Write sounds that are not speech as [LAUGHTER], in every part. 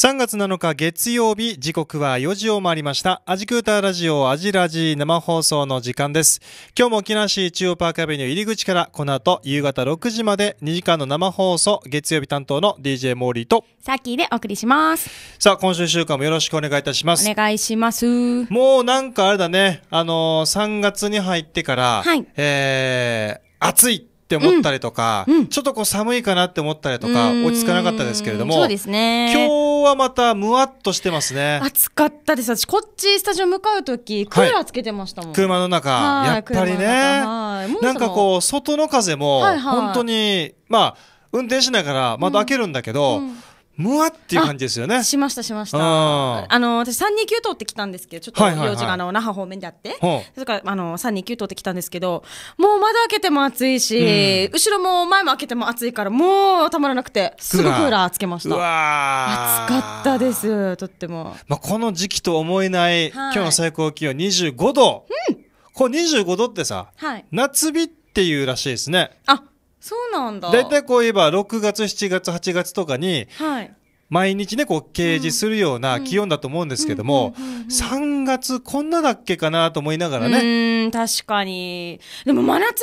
3月7日月曜日、時刻は4時を回りました。アジクーターラジオ、アジラジ生放送の時間です。今日も沖縄市中央パークアベニュー入り口から、この後夕方6時まで2時間の生放送、月曜日担当の DJ モーリーと、サッキーでお送りします。さあ、今週週間もよろしくお願いいたします。お願いします。もうなんかあれだね、あのー、3月に入ってから、はい、えー、暑いって思ったりとか、うんうん、ちょっとこう寒いかなって思ったりとか、落ち着かなかったですけれども、そうですね。今日はまたむわっとしてますね。暑かったです。私、こっちスタジオ向かうとき、クーラーつけてましたもん。はい、車の中、やっぱりね。なんかこう、外の風も、本当に、はいはい、まあ、運転しながら窓開けるんだけど、うんうんむわっていう感じですよね。しましたしました。あの私三二九通ってきたんですけど、ちょっと用事があの那覇方面であって、それからあの三二九通ってきたんですけど、もう窓開けても暑いし、後ろも前も開けても暑いからもうたまらなくて、すぐクーラーつけました。わ暑かったです。とっても。まあこの時期と思えない、今日の最高気温二十五度。うん。これ二十五度ってさ、はい、夏日っていうらしいですね。あ。そうなんだ。大体こういえば、6月、7月、8月とかに、はい。毎日ね、こう、掲示するような気温だと思うんですけども、3月こんなだっけかなと思いながらね。うん、確かに。でも真夏、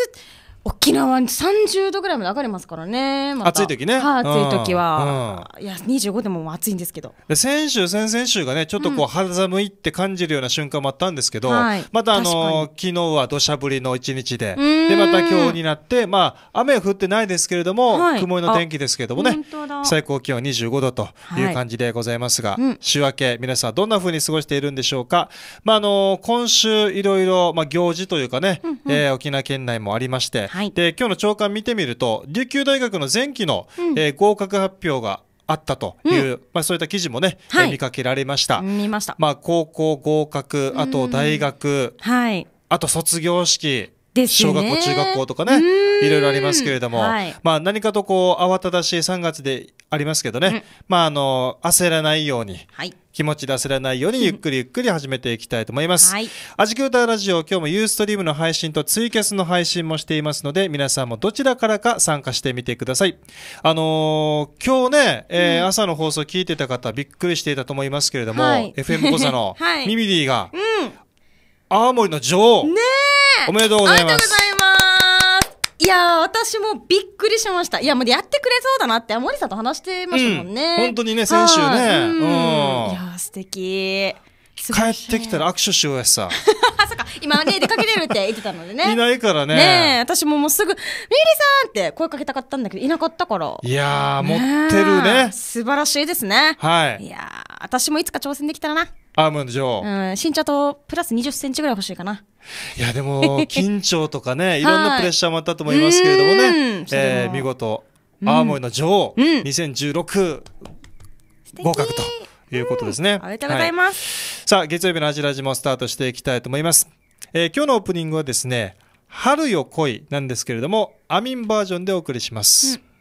沖縄30度ぐらいまで上がりますからね、ま、暑い時ね、はあ、暑い時は、うん、いや25でも暑いんですけど先週先々週がねちょっとこう肌寒いって感じるような瞬間もあったんですけど、うんまたあの昨日は土砂降りの一日ででまた今日になってまあ雨降ってないですけれども、はい、曇りの天気ですけどもね最高気温25度という感じでございますが、はいうん、週明け皆さんどんな風に過ごしているんでしょうかまああの今週いろいろまあ行事というかね、うんうん、えー、沖縄県内もありまして、はい、で今日の朝刊見てみると琉球大学の前期の、うん、えー、合格発表があったという、うん、まあ、そういった記事もね、はい、見かけられました。見ました。まあ、高校合格、あと大学、はい、あと卒業式。小学校、中学校とかね、いろいろありますけれども、はい、まあ何かとこう慌ただしい3月でありますけどね、うん、まああの、焦らないように、はい、気持ち出せらないように [LAUGHS] ゆっくりゆっくり始めていきたいと思います。はい。アジキュータラジオ、今日もユーストリームの配信とツイキャスの配信もしていますので、皆さんもどちらからか参加してみてください。あのー、今日ね、えー、うん、朝の放送聞いてた方、びっくりしていたと思いますけれども、はい、FM 講座の [LAUGHS] ミミディが、うん、青森の女王、ねおめでとうございます。いや私もびっくりしました。いや、もうやってくれそうだなって、森さんと話してましたもんね。うん、本当にね、先週ね。うん、いや素敵。帰ってきたら握手しようやさ。[LAUGHS] そか、今ね、出かけれるって言ってたのでね。いないからね。ね私ももうすぐ、ミリさんって声かけたかったんだけど、いなかったから。いやー、持ってるね。素晴らしいですね。はい。いや私もいつか挑戦できたらな。アームンジョー。うん、身長とプラス20センチぐらい欲しいかな。いやでも緊張とかねいろんなプレッシャーもあったと思いますけれどもね、ーえー、見事アー青森の女王、うん、2016合格ということですね、ありがとうございます、はい、さあ月曜日のアジラジもスタートしていきたいと思います、えー、今日のオープニングはですね春よ来いなんですけれどもアミンバージョンでお送りします、うん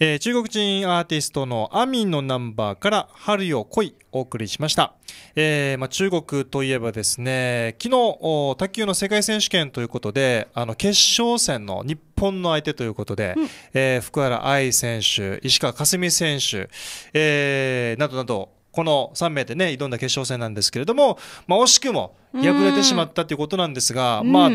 えー、中国人アーティストのアミンのナンバーから春よ来いお送りしました。えー、まあ、中国といえばですね、昨日、卓球の世界選手権ということで、あの、決勝戦の日本の相手ということで、うん、えー、福原愛選手、石川佳純選手、えー、などなど、この3名でね、挑んだ決勝戦なんですけれども、まあ、惜しくも敗れてしまったということなんですが、まあ、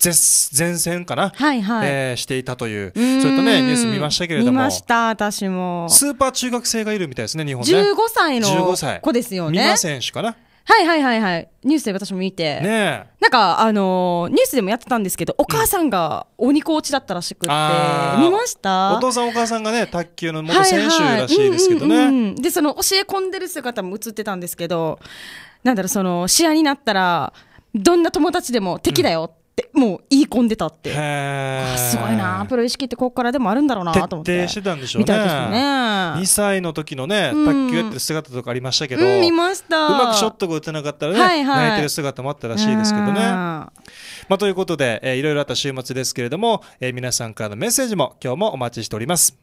前線かな、はいはい、えー、していたというそういったねニュース見ましたけれども見ました私もスーパー中学生がいるみたいですね日本ね15歳の子ですよね選手かなはいはいはいはいニュースで私も見てねなんかあのー、ニュースでもやってたんですけどお母さんが鬼コーチだったらしくて、見ましたお父さんお母さんがね卓球の元選手らしいですけどねでその教え込んでる姿も映ってたんですけどなんだろうその試合になったらどんな友達でも敵だよ、っってもう言い込んでたってすごいなプロ意識ってここからでもあるんだろうなと思って徹底してたんでしょうねね2歳の時のね卓球やってる姿とかありましたけど、うんうん、うまくショットが打てなかったらね、はいはい、泣いてる姿もあったらしいですけどね。まあ、ということで、えー、いろいろあった週末ですけれども、えー、皆さんからのメッセージも今日もお待ちしております。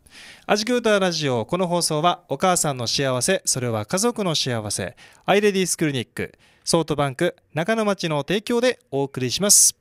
アジクータラジオこの放送はお母さんの幸せそれは家族の幸せアイレディスクリニックソートバンク中野町の提供でお送りします。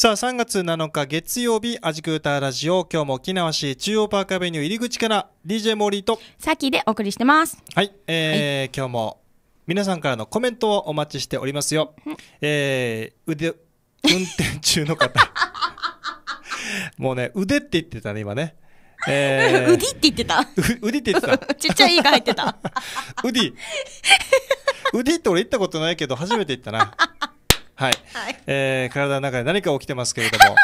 さあ、3月7日月曜日、アジクーターラジオ、今日も沖縄市中央パークアベニュー入り口から DJ モーリーと、さきでお送りしてます。はい、えー今日も皆さんからのコメントをお待ちしておりますよ。えー、腕、運転中の方。[LAUGHS] もうね、腕って言ってたね、今ね。えー、う [LAUGHS] って言ってた。う腕って言ってた。[LAUGHS] ちっちゃい「い」が入ってた。うディ。ウディって俺行ったことないけど、初めて行ったな。はい、はい、えー、体の中で何か起きてますけれども、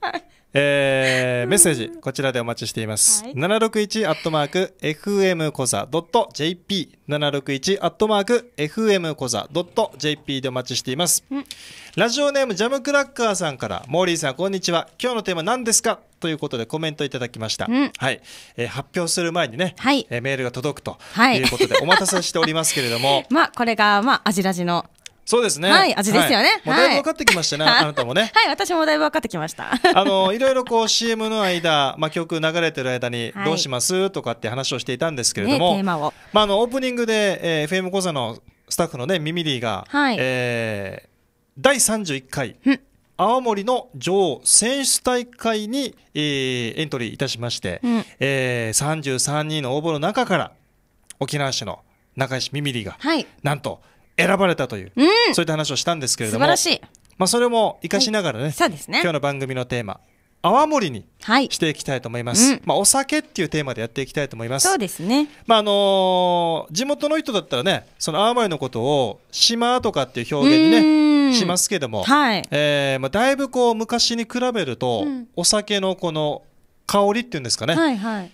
[LAUGHS] えー、メッセージこちらでお待ちしています、はい、761アットマーク FM コザ .jp 761アットマーク FM コザ .jp でお待ちしています、ラジオネームジャムクラッカーさんからモーリーさんこんにちは今日のテーマ何ですかということでコメントいただきました、はい、えー、発表する前にね、はい、えー、メールが届くということで、お待たせしておりますけれども [LAUGHS] まあこれがまあアジラジのそうですね。はい、味ですよね。もうだいぶ分かってきましたね、[LAUGHS] あなたもね。はい、私もだいぶ分かってきました。[LAUGHS] あの、いろいろこう CM の間、まあ曲流れてる間にどうしますとかって話をしていたんですけれども、テーマを。まああの、オープニングで、えー、FM 講座のスタッフのね、ミミリーが、はい、えー、第31回、青森の女王選手大会に、えー、エントリーいたしまして、うん、えー、33人の応募の中から、沖縄市の中石ミミリーが、はい、なんと、選ばれたという、うん、そういった話をしたんですけれどもまあ、それも生かしながらねはい、そうですね今日の番組のテーマ泡盛にしていきたいと思います、はいうん、まあ、お酒っていうテーマでやっていきたいと思いますそうですね、まああのー、地元の人だったらねその泡盛のことを島とかっていう表現にねしますけども、はいえーまあ、だいぶこう昔に比べると、うん、お酒のこの香りっていうんですかね、はいはい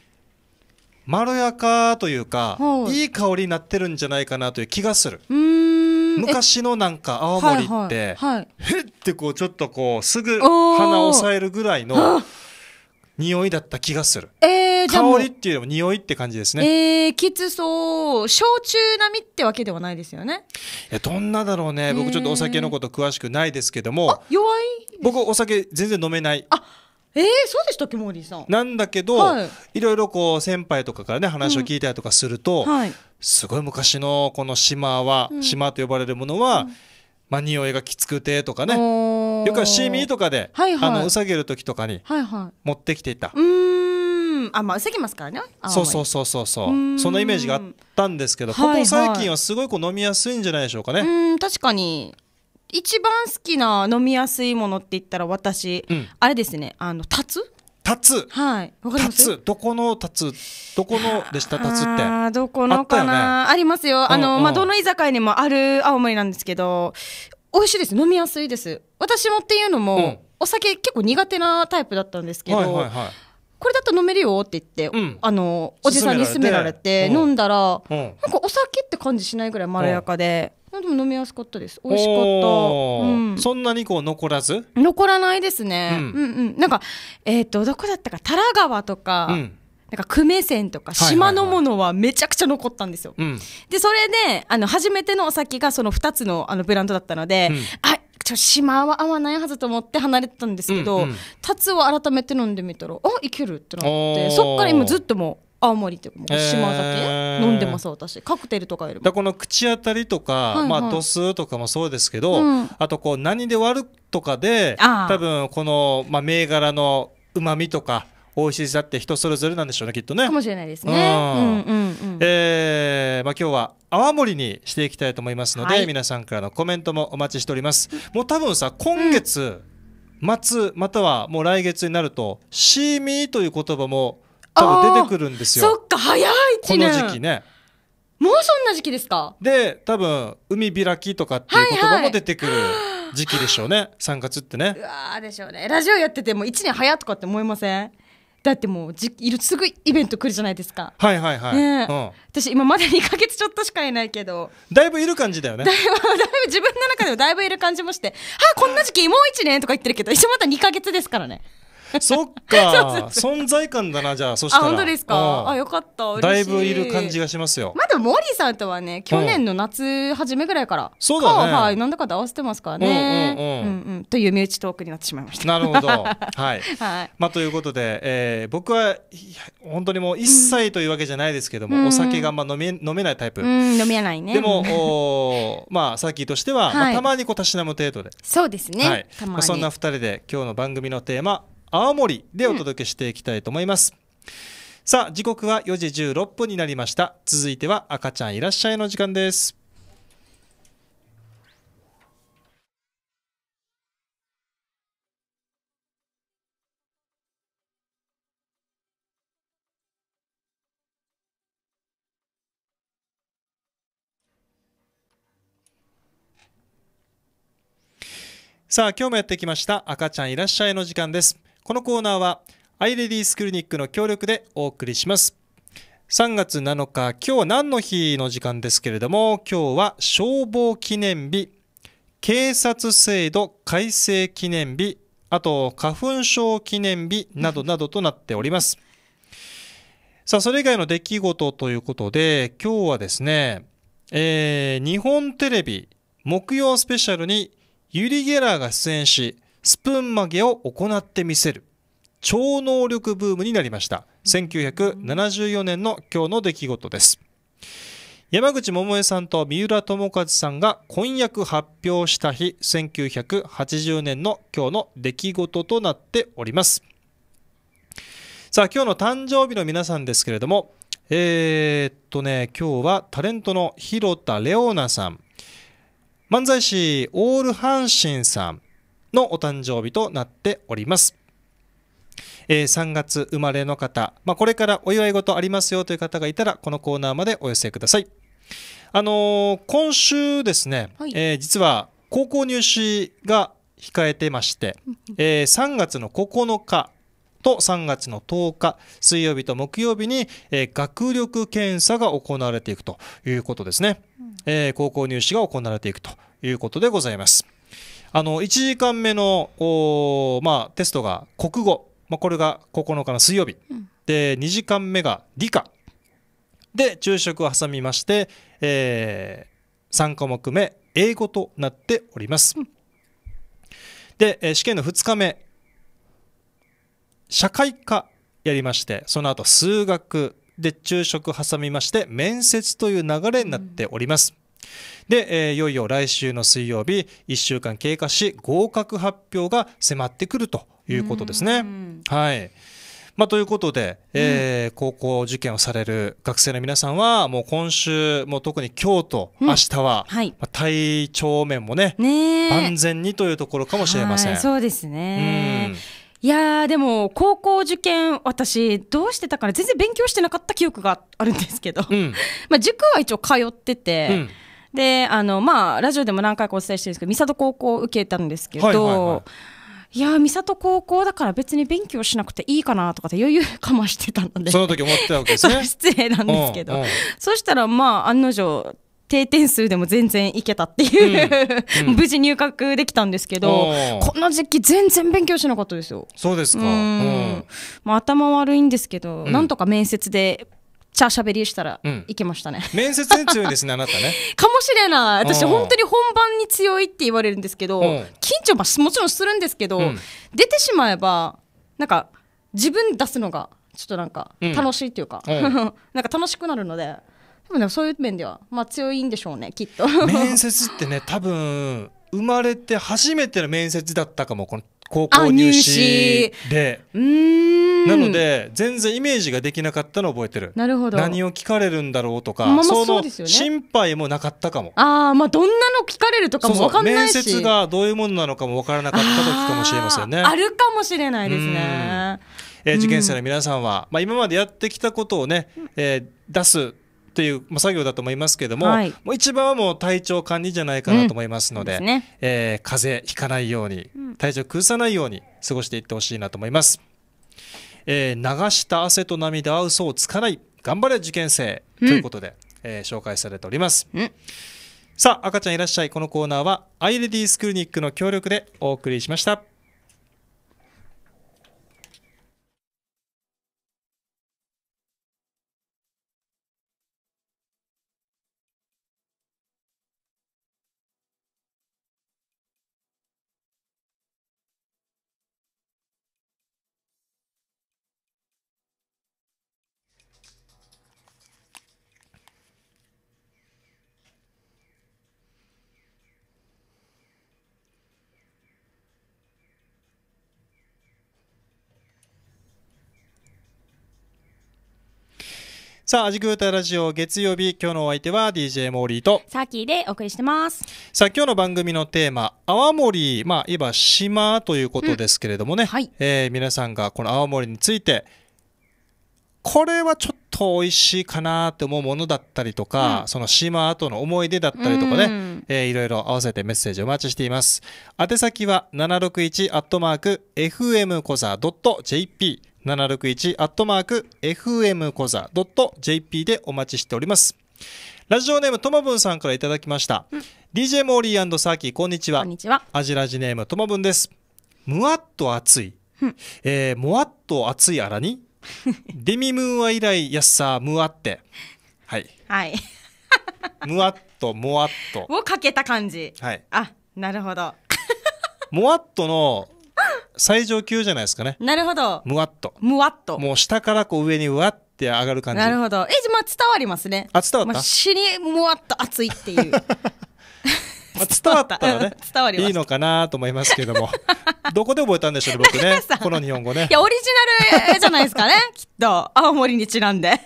まろやかというか、い、い香りになってるんじゃないかなという気がする昔のなんか青森って、はい、へってこうちょっとこうすぐ鼻を押さえるぐらいの匂いだった気がする、えー、香りっていうよりも匂いって感じですねえー、きつそう焼酎並みってわけではないですよねえどんなだろうね僕ちょっとお酒のこと詳しくないですけども、えー、弱い僕お酒全然飲めないあえー、そうでしたっけモーリーさんなんだけど、はい、いろいろこう先輩とかからね話を聞いたりとかすると、うんはい、すごい昔のこの島は、うん、島と呼ばれるものは、うん、まあ匂いがきつくてとかねよくはシーミーとかで、はいはい、あのうさげる時とかに持ってきていた。はいはいあまあ防ぎますからねそうそうそうそうそうそのイメージがあったんですけどここ最近はすごいこう飲みやすいんじゃないでしょうかね、はいはい、確かに一番好きな飲みやすいものって言ったら私、うんあれですねあのタツタツはいわかりますツどこのタツどこのでしたタツってあどこのかなあ,、りますよあの、うんうんまあ、どの居酒屋にもある青森なんですけど美味しいです飲みやすいです私もっていうのも、うんお酒結構苦手なタイプだったんですけど、はいはいはいこれだと飲めるよって言って、うんあのおじさんに勧めらられてうん飲んだら、うんなんかお酒って感じしないぐらいまろやかで、でも飲みやすかったです美味しかった、うん、そんなにこう残らず残らないですね、うん、うんうんなんかえっ、ー、とどこだったか多良川とか、うん、なんか久米線とか島のものはめちゃくちゃ残ったんですよ、はいはいはい、でそれであの初めてのお酒がその二つのあのブランドだったので、うん、あちょ島は合わないはずと思って離れてたんですけど、うんうん、タツを改めて飲んでみたらあいけるってなってそっから今ずっともう青森っていうか島酒、えー、飲んでます私カクテルとかよりもだこの口当たりとか、はいはい、まあ度数とかもそうですけど、うん、あとこう何で割るとかで多分この、まあ、銘柄のうまみとか美味しさって人それぞれなんでしょうねきっとねかもしれないですね、うんうんうんうん、えー、まあ、今日は泡盛にしていきたいと思いますので、はい、皆さんからのコメントもお待ちしておりますもう多分さ今月末、またはもう来月になると「シーミー」という言葉も多分出てくるんですよそっか早い1年この時期ねもうそんな時期ですかで多分海開きとかっていう言葉も出てくる時期でしょうね、はいはい、3月ってねうわでしょうねラジオやってても1年早とかって思いませんだってもうじいるすぐイベント来るじゃないですかはいはいはい、ねうん、私今まだ2か月ちょっとしかいないけどだいぶいる感じだよねだいぶ自分の中でもだいぶいる感じもして「はあこんな時期もう1年」とか言ってるけど一応まだ2か月ですからね [LAUGHS] そっか [LAUGHS] 存在感だなじゃあそしたらあ本当ですかあよかっただいぶいる感じがしますよまだモーリーさんとはね去年の夏初めぐらいから、そうだねはいなんだかと合わせてますからね、うんうん、うんうんという身内トークになってしまいましたなるほど [LAUGHS] はい、はい、まあということで、え僕は本当にもう一切というわけじゃないですけども、お酒がまあ飲め飲めないタイプ、飲めないねでもおまあさっきとしては、たまにこうたしなむ程度でそうですね、はい、まに。そんな二人で今日の番組のテーマ青森でお届けしていきたいと思います、うん、さあ時刻は4時16分になりました続いては赤ちゃんいらっしゃいの時間ですさあ、今日もやってきました赤ちゃんいらっしゃいの時間です。このコーナーはアイレディースクリニックの協力でお送りします3月7日今日は何の日の時間ですけれども今日は消防記念日警察制度改正記念日あと花粉症記念日などなどとなっております、さあそれ以外の出来事ということで今日はですね、えー、日本テレビ木曜スペシャルにユリ・ゲラーが出演しスプーン曲げを行ってみせる超能力ブームになりました1974年の今日の出来事です山口百恵さんと三浦友和さんが婚約発表した日1980年の今日の出来事となっておりますさあ今日の誕生日の皆さんですけれどもえー、っとね今日はタレントの広田レオナさん漫才師オール阪神さんのお誕生日となっております。えー、3月生まれの方、まあ、これからお祝い事ありますよという方がいたら、このコーナーまでお寄せください。あのー、今週ですね、はい、えー、実は高校入試が控えてまして、えー、3月の9日と3月の10日水曜日と木曜日に、えー、学力検査が行われていくということですね、うん、えー、高校入試が行われていくということでございます。あの1時間目のお、まあ、テストが国語、まあ、これが9日の水曜日、うん、で2時間目が理科で昼食を挟みまして、えー、3科目目英語となっております、うん、で試験の2日目社会科やりましてその後数学で昼食挟みまして面接という流れになっております、うんで、えー、いよいよ来週の水曜日1週間経過し合格発表が迫ってくるということですね。はいまあ、ということで、えー、高校受験をされる学生の皆さんは、もう今週、もう特に今日と明日は、うんはい、まあ、体調面もねね、万全にというところかもしれません。そうですね、うん、いやでも高校受験私どうしてたから全然勉強してなかった記憶があるんですけどうん、[LAUGHS] まあ塾は一応通ってて、うんであのまあラジオでも何回かお伝えしてるんですけど三郷高校受けたんですけど、はいはいはいいや三郷高校だから別に勉強しなくていいかなとかって余裕かましてたのでその時思ってたわけですね [LAUGHS] 失礼なんですけど、うんうん、そしたらまあ案の定定点数でも全然いけたっていう、うん、無事入学できたんですけど、この時期全然勉強しなかったですよそうですか、まあ、頭悪いんですけど、なんとか面接でちゃ喋りしたら行きましたね、うん、面接に強いですねあなたね [LAUGHS] かもしれない私本当に本番に強いって言われるんですけど、緊張ももちろんするんですけど、うん、出てしまえばなんか自分出すのがちょっとなんか楽しいっていうか、うん、[LAUGHS] なんか楽しくなるのででもねそういう面ではまあ強いんでしょうねきっと面接ってね多分生まれて初めての面接だったかもこの高校入試でうんなので全然イメージができなかったのを覚えてるなるほど何を聞かれるんだろうとか、まあまあそうね、その心配もなかったかもああまあどんなの聞かれるとかも分かんないし面接がどういうものなのかも分からなかった時かもしれませんねあるかもしれないですね、えー、受験生の皆さんは、まあ、今までやってきたことをね、えー、出すっていう、ま作業だと思いますけども、はい、もう一番はもう体調管理じゃないかなと思いますのでうん、う、ね、えー、風邪ひかないように、体調崩さないように過ごしていってほしいなと思います。えー、流した汗と涙は嘘をつかない頑張れ受験生、ということで、えー、紹介されております、うん、さあ赤ちゃんいらっしゃいこのコーナーはアイレディースクリニックの協力でお送りしましたさあ、アジクータラジオ月曜日、今日のお相手は DJ モーリーと、サーキーでお送りしてます。さあ、今日の番組のテーマ、泡盛、まあ、いわば島ということですけれどもね、うんはい、えー、皆さんがこの泡盛について、これはちょっと美味しいかなって思うものだったりとか、うん、その島との思い出だったりとかね、えー、いろいろ合わせてメッセージお待ちしています。宛先は761アットマーク fmcoza.jp 761アットマーク FM コザ .jp でお待ちしております。ラジオネームともぶんさんからいただきました。うん、DJ モーリーサーキー、こんにちは。こんにちは。アジラジネームともぶんです。むわっと熱い。うん、えー、もわっと熱いあらにデミムーア以来やっさむわって。はい。はい。むわっと、もわっと。をかけた感じ。はい。あ、なるほど。もわっとの最上級じゃないですかね。なるほど。むわっと。むわっと。もう下からこう上にうわって上がる感じ。なるほど。え、まあ伝わりますね。あ、伝わった。死にむわっと熱いっていう。[LAUGHS] まあ、伝わったらね、[LAUGHS] 伝わりいいのかなと思いますけども、[LAUGHS] どこで覚えたんでしょうね、僕ね、この日本語ね。いや、オリジナルじゃないですかね、きっと、青森にちなんで。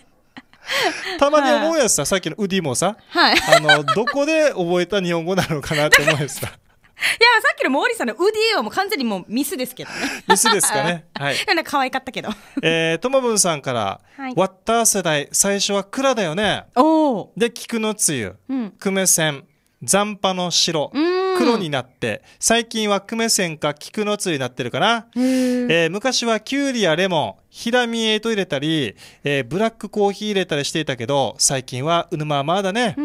たまに思うやつさ、さっきのウディもさ、はい、あの、どこで覚えた日本語なのかなって思うやつさ。さっきの毛利さんのウディオも完全にもうミスですけどね。ミスですかね。はい。[LAUGHS] なんか可愛かったけど。えー、ともぶんさんから、はい、ワッター世代、最初は蔵だよね。おお。で、菊のつゆ、うん、久米線、残波の城。うん黒になって、最近は久米線か菊のつになってるかな。えー、昔はキュウリやレモン、ヒラミエイト入れたり、えー、ブラックコーヒー入れたりしていたけど、最近はうぬままだね。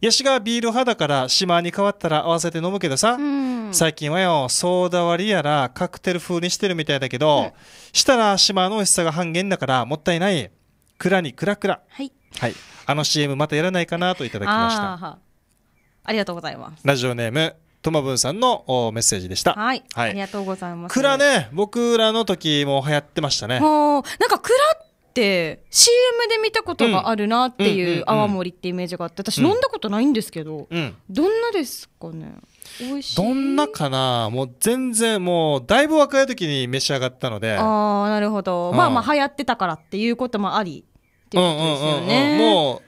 ヤシがビール派だからシマに変わったら合わせて飲むけどさ、うん、最近はよ、ソーダ割りやらカクテル風にしてるみたいだけど、うん、したら島の美味しさが半減だからもったいない。蔵にクラクラ。はい。はい。あの CM またやらないかなといただきました。ありがとうございますラジオネームトマブンさんのメッセージでした、はい。はい。ありがとうございます。クラね、僕らの時も流行ってましたね。なんかクラって CM で見たことがあるなっていう泡盛ってイメージがあって、私飲んだことないんですけど、うん、どんなですかね。美味しいどんなかなもう全然もうだいぶ若い時に召し上がったのでああなるほど、うん、まあまあ流行ってたからっていうこともありうんうんうんうん、もう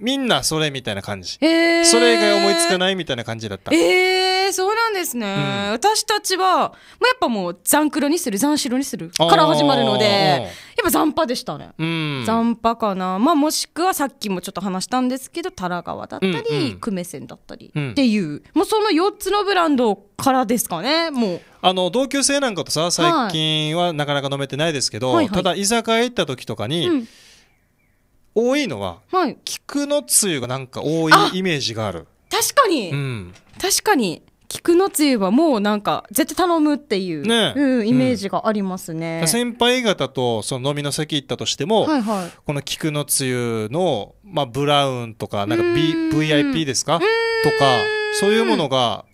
みんなそれみたいな感じ、えそれ以外思いつかないみたいな感じだったええそうなんですね、うん、私たちは、まあ、やっぱもう残黒にする残白にするから始まるのでやっぱ残波でしたね、うん、残波かな、まあ、もしくはさっきもちょっと話したんですけど多良川だったり、うんうん、久米線だったりっていう、うん、もうその4つのブランドからですかねもうあの同級生なんかとさ最近はなかなか飲めてないですけど、はいはいはい、ただ居酒屋行った時とかに、うん多いのは、はい、菊のつゆがなんか多いイメージがある確かに、うん、確かに菊のつゆはもうなんか絶対頼むっていう、ねうん、イメージがありますね、うん、先輩方とその飲みの席行ったとしても、はいはい、この菊のつゆの、まあ、ブラウンとかなんか、B、VIP ですかとかそういうものが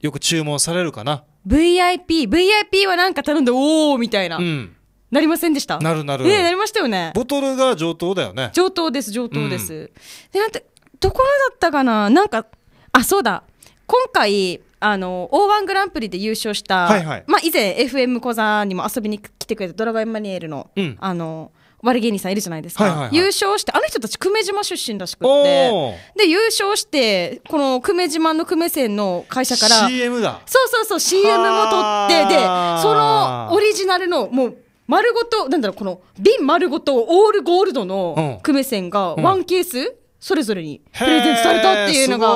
よく注文されるかな VIP、VIP はなんか頼んで、おーみたいな、うん、なりませんでしたなるなる。ねなりましたよね。ボトルが上等だよね。上等です、上等です。うん、で、なんて、どころだったかななんか、あ、そうだ。今回、あの O1 グランプリで優勝した、はいはい、まあ、以前 FM 小座にも遊びに来てくれたドラゴンマニエルのうん、あの悪芸人さんいるじゃないですか、はいはいはい、優勝してあの人たち久米島出身らしくってで優勝してこの久米島の久米線の会社から CM だそうそうそう CM も撮ってでそのオリジナルのもう丸ごとなんだろうこの瓶丸ごとオールゴールドの久米線がワンケース、それぞれにプレゼントされたっていうのが、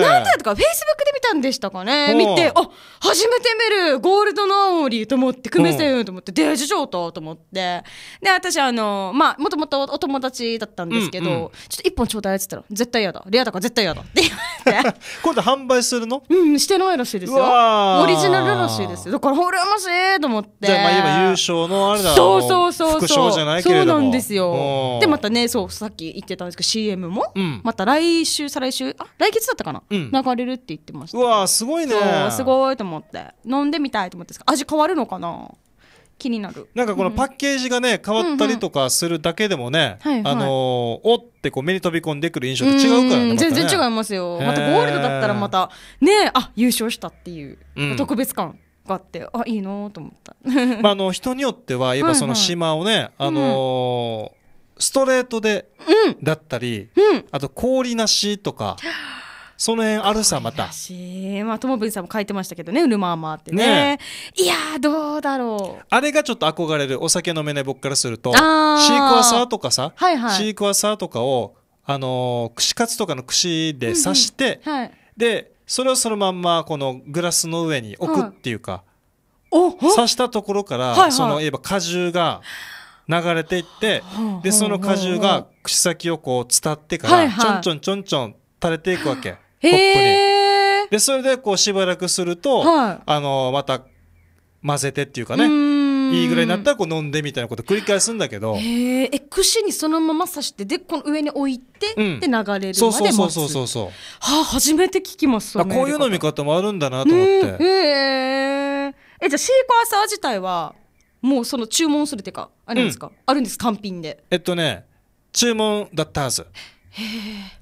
なんだとか、フェイスブックで見たんでしたかね。見て、あ、初めて見る、ゴールドの青森と思って、久米線と思って、デージ上等と思って。で、私、あの、まあ、もともとお友達だったんですけど、うんうん、ちょっと一本ちょうだいって言ったら、絶対嫌だ。レアだから絶対嫌だって言われて。[LAUGHS] 今度販売するのうん、してないらしいですよ。オリジナルらしいですよ。だから、羨ましいと思って。じゃあ、まあ、今優勝のあれだそうそうそうそう。そうなんですよ。で、またね、そう、さっき言ってたんですけど、CM もうん、また来週再来週あ来月だったかな、うん、流れるって言ってましたうわすごいねすごいと思って飲んでみたいと思って味変わるのかな気になるなんかこのパッケージがね、うん、変わったりとかするだけでもね、うんうん、あのー、おってこう目に飛び込んでくる印象と違うからね、ね、全然違いますよまたゴールドだったらまたねあ優勝したっていう、特別感があってあいいなと思った [LAUGHS] まああの人によってはやっぱその島をね、はいはい、あのーストレートでだったり、うん、あと氷なしとか。その辺あるさまた。まあともぶんさんも書いてましたけどね、うるまーまーってね。ねいやどうだろう。あれがちょっと憧れるお酒飲めない僕からすると、シークワーサーとかさ、はいはい、シークワーサーとかをあのー、串カツとかの串で刺して、うんうんはい、でそれをそのまんまこのグラスの上に置くっていうか、はい、刺したところから、はいはい、そのいえば果汁が。流れていって、で、その果汁が口先をこう伝ってから、ちょんちょんちょんちょん垂れていくわけ。コップに。で、それでこうしばらくすると、あの、また混ぜてっていうかね。いいぐらいになったらこう飲んでみたいなこと繰り返すんだけど。ええ、串にそのまま刺して、で、この上に置いて、うん、で流れるまで待つ。そうそうそうそうそう。はあ、初めて聞きます。こういう飲み方もあるんだなと思って。ええー。え、じゃあシークワーサー自体はもうその注文するっていうかあるんですか、うんあるんです完品でえっとね注文だったはずへ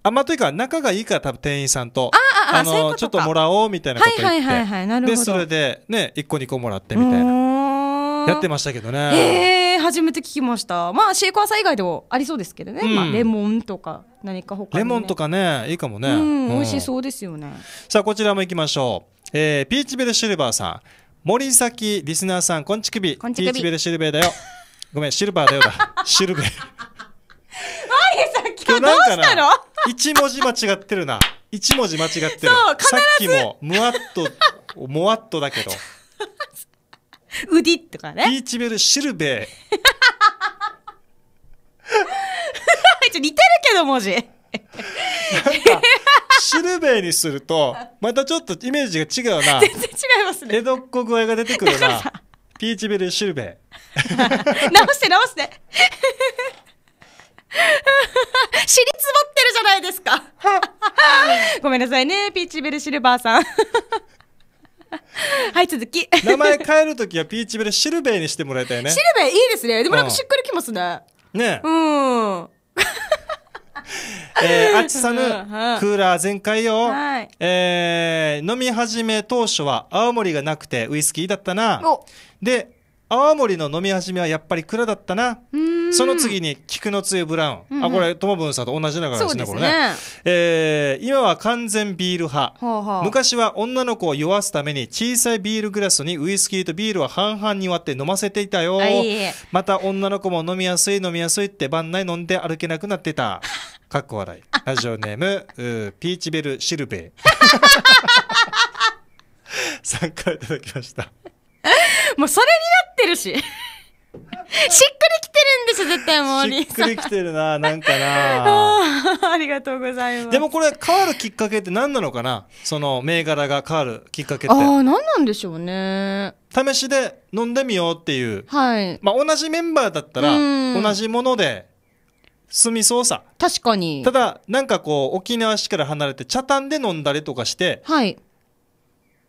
あまあというか仲がいいから多分店員さんとあああそういうちょっともらおうみたいなこはとい言っはていはいはいなるほどでそれでね1個2個もらってみたいなやってましたけどね、ええ初めて聞きましたまあシェイクアーサー以外でもありそうですけどね、うんまあ、レモンとか何か他に、ね、レモンとかねいいかもね、うん、美味しそうですよねさあこちらも行きましょう、えーピーチベルシルバーさん森崎リスナーさん、こんちくび。こんちくび。ベルシルベーだよ。[LAUGHS] ごめん、シルバーだよだ。シルベー。マリさん、今どうしたの一文字間違ってるな。一文字間違ってる。そう、必ず。さっきも、ムわっと、もわっとだけど。ウディとかね。ビーチベルシルベー。[LAUGHS] 似てるけど、文字。シルベにするとまたちょっとイメージが違うな全然違いますね江戸っ子具合が出てくるなピーチベルシルベ [LAUGHS] 直して直して知りつぼってるじゃないですかごめんなさいねピーチベルシルバーさん [LAUGHS] はい続き名前変える時はピーチベルシルベイにしてもらいたいねシルベイいいですねでもなんかしっくりきますね、うん、ねうん [LAUGHS] えー、あちさぬ、クーラー全開よ、はい、えー、飲み始め当初は青森がなくてウイスキーだったなで青森の飲み始めはやっぱり蔵だったなその次に菊の強ブラウン、うんうん、あこれ友分さんと同じ流れですね、これね、えー、今は完全ビール派、昔は女の子を酔わすために小さいビールグラスにウイスキーとビールを半々に割って飲ませていたよまた女の子も飲みやすい飲みやすいって番内飲んで歩けなくなってたかっこ笑い。ラジオネーム、ーピーチベルシルベイ。[LAUGHS] 参加いただきました。もうそれになってるし。[LAUGHS] しっくりきてるんですよ、絶対もう。しっくりきてるな、なんかな。[LAUGHS] ありがとうございます。でもこれ、変わるきっかけって何なのかなその銘柄が変わるきっかけって。ああ、何なんでしょうね。試しで飲んでみようっていう。はい。まあ、同じメンバーだったら、同じもので、済みそうさ確かにただなんかこう沖縄市から離れて茶炭で飲んだりとかしてはい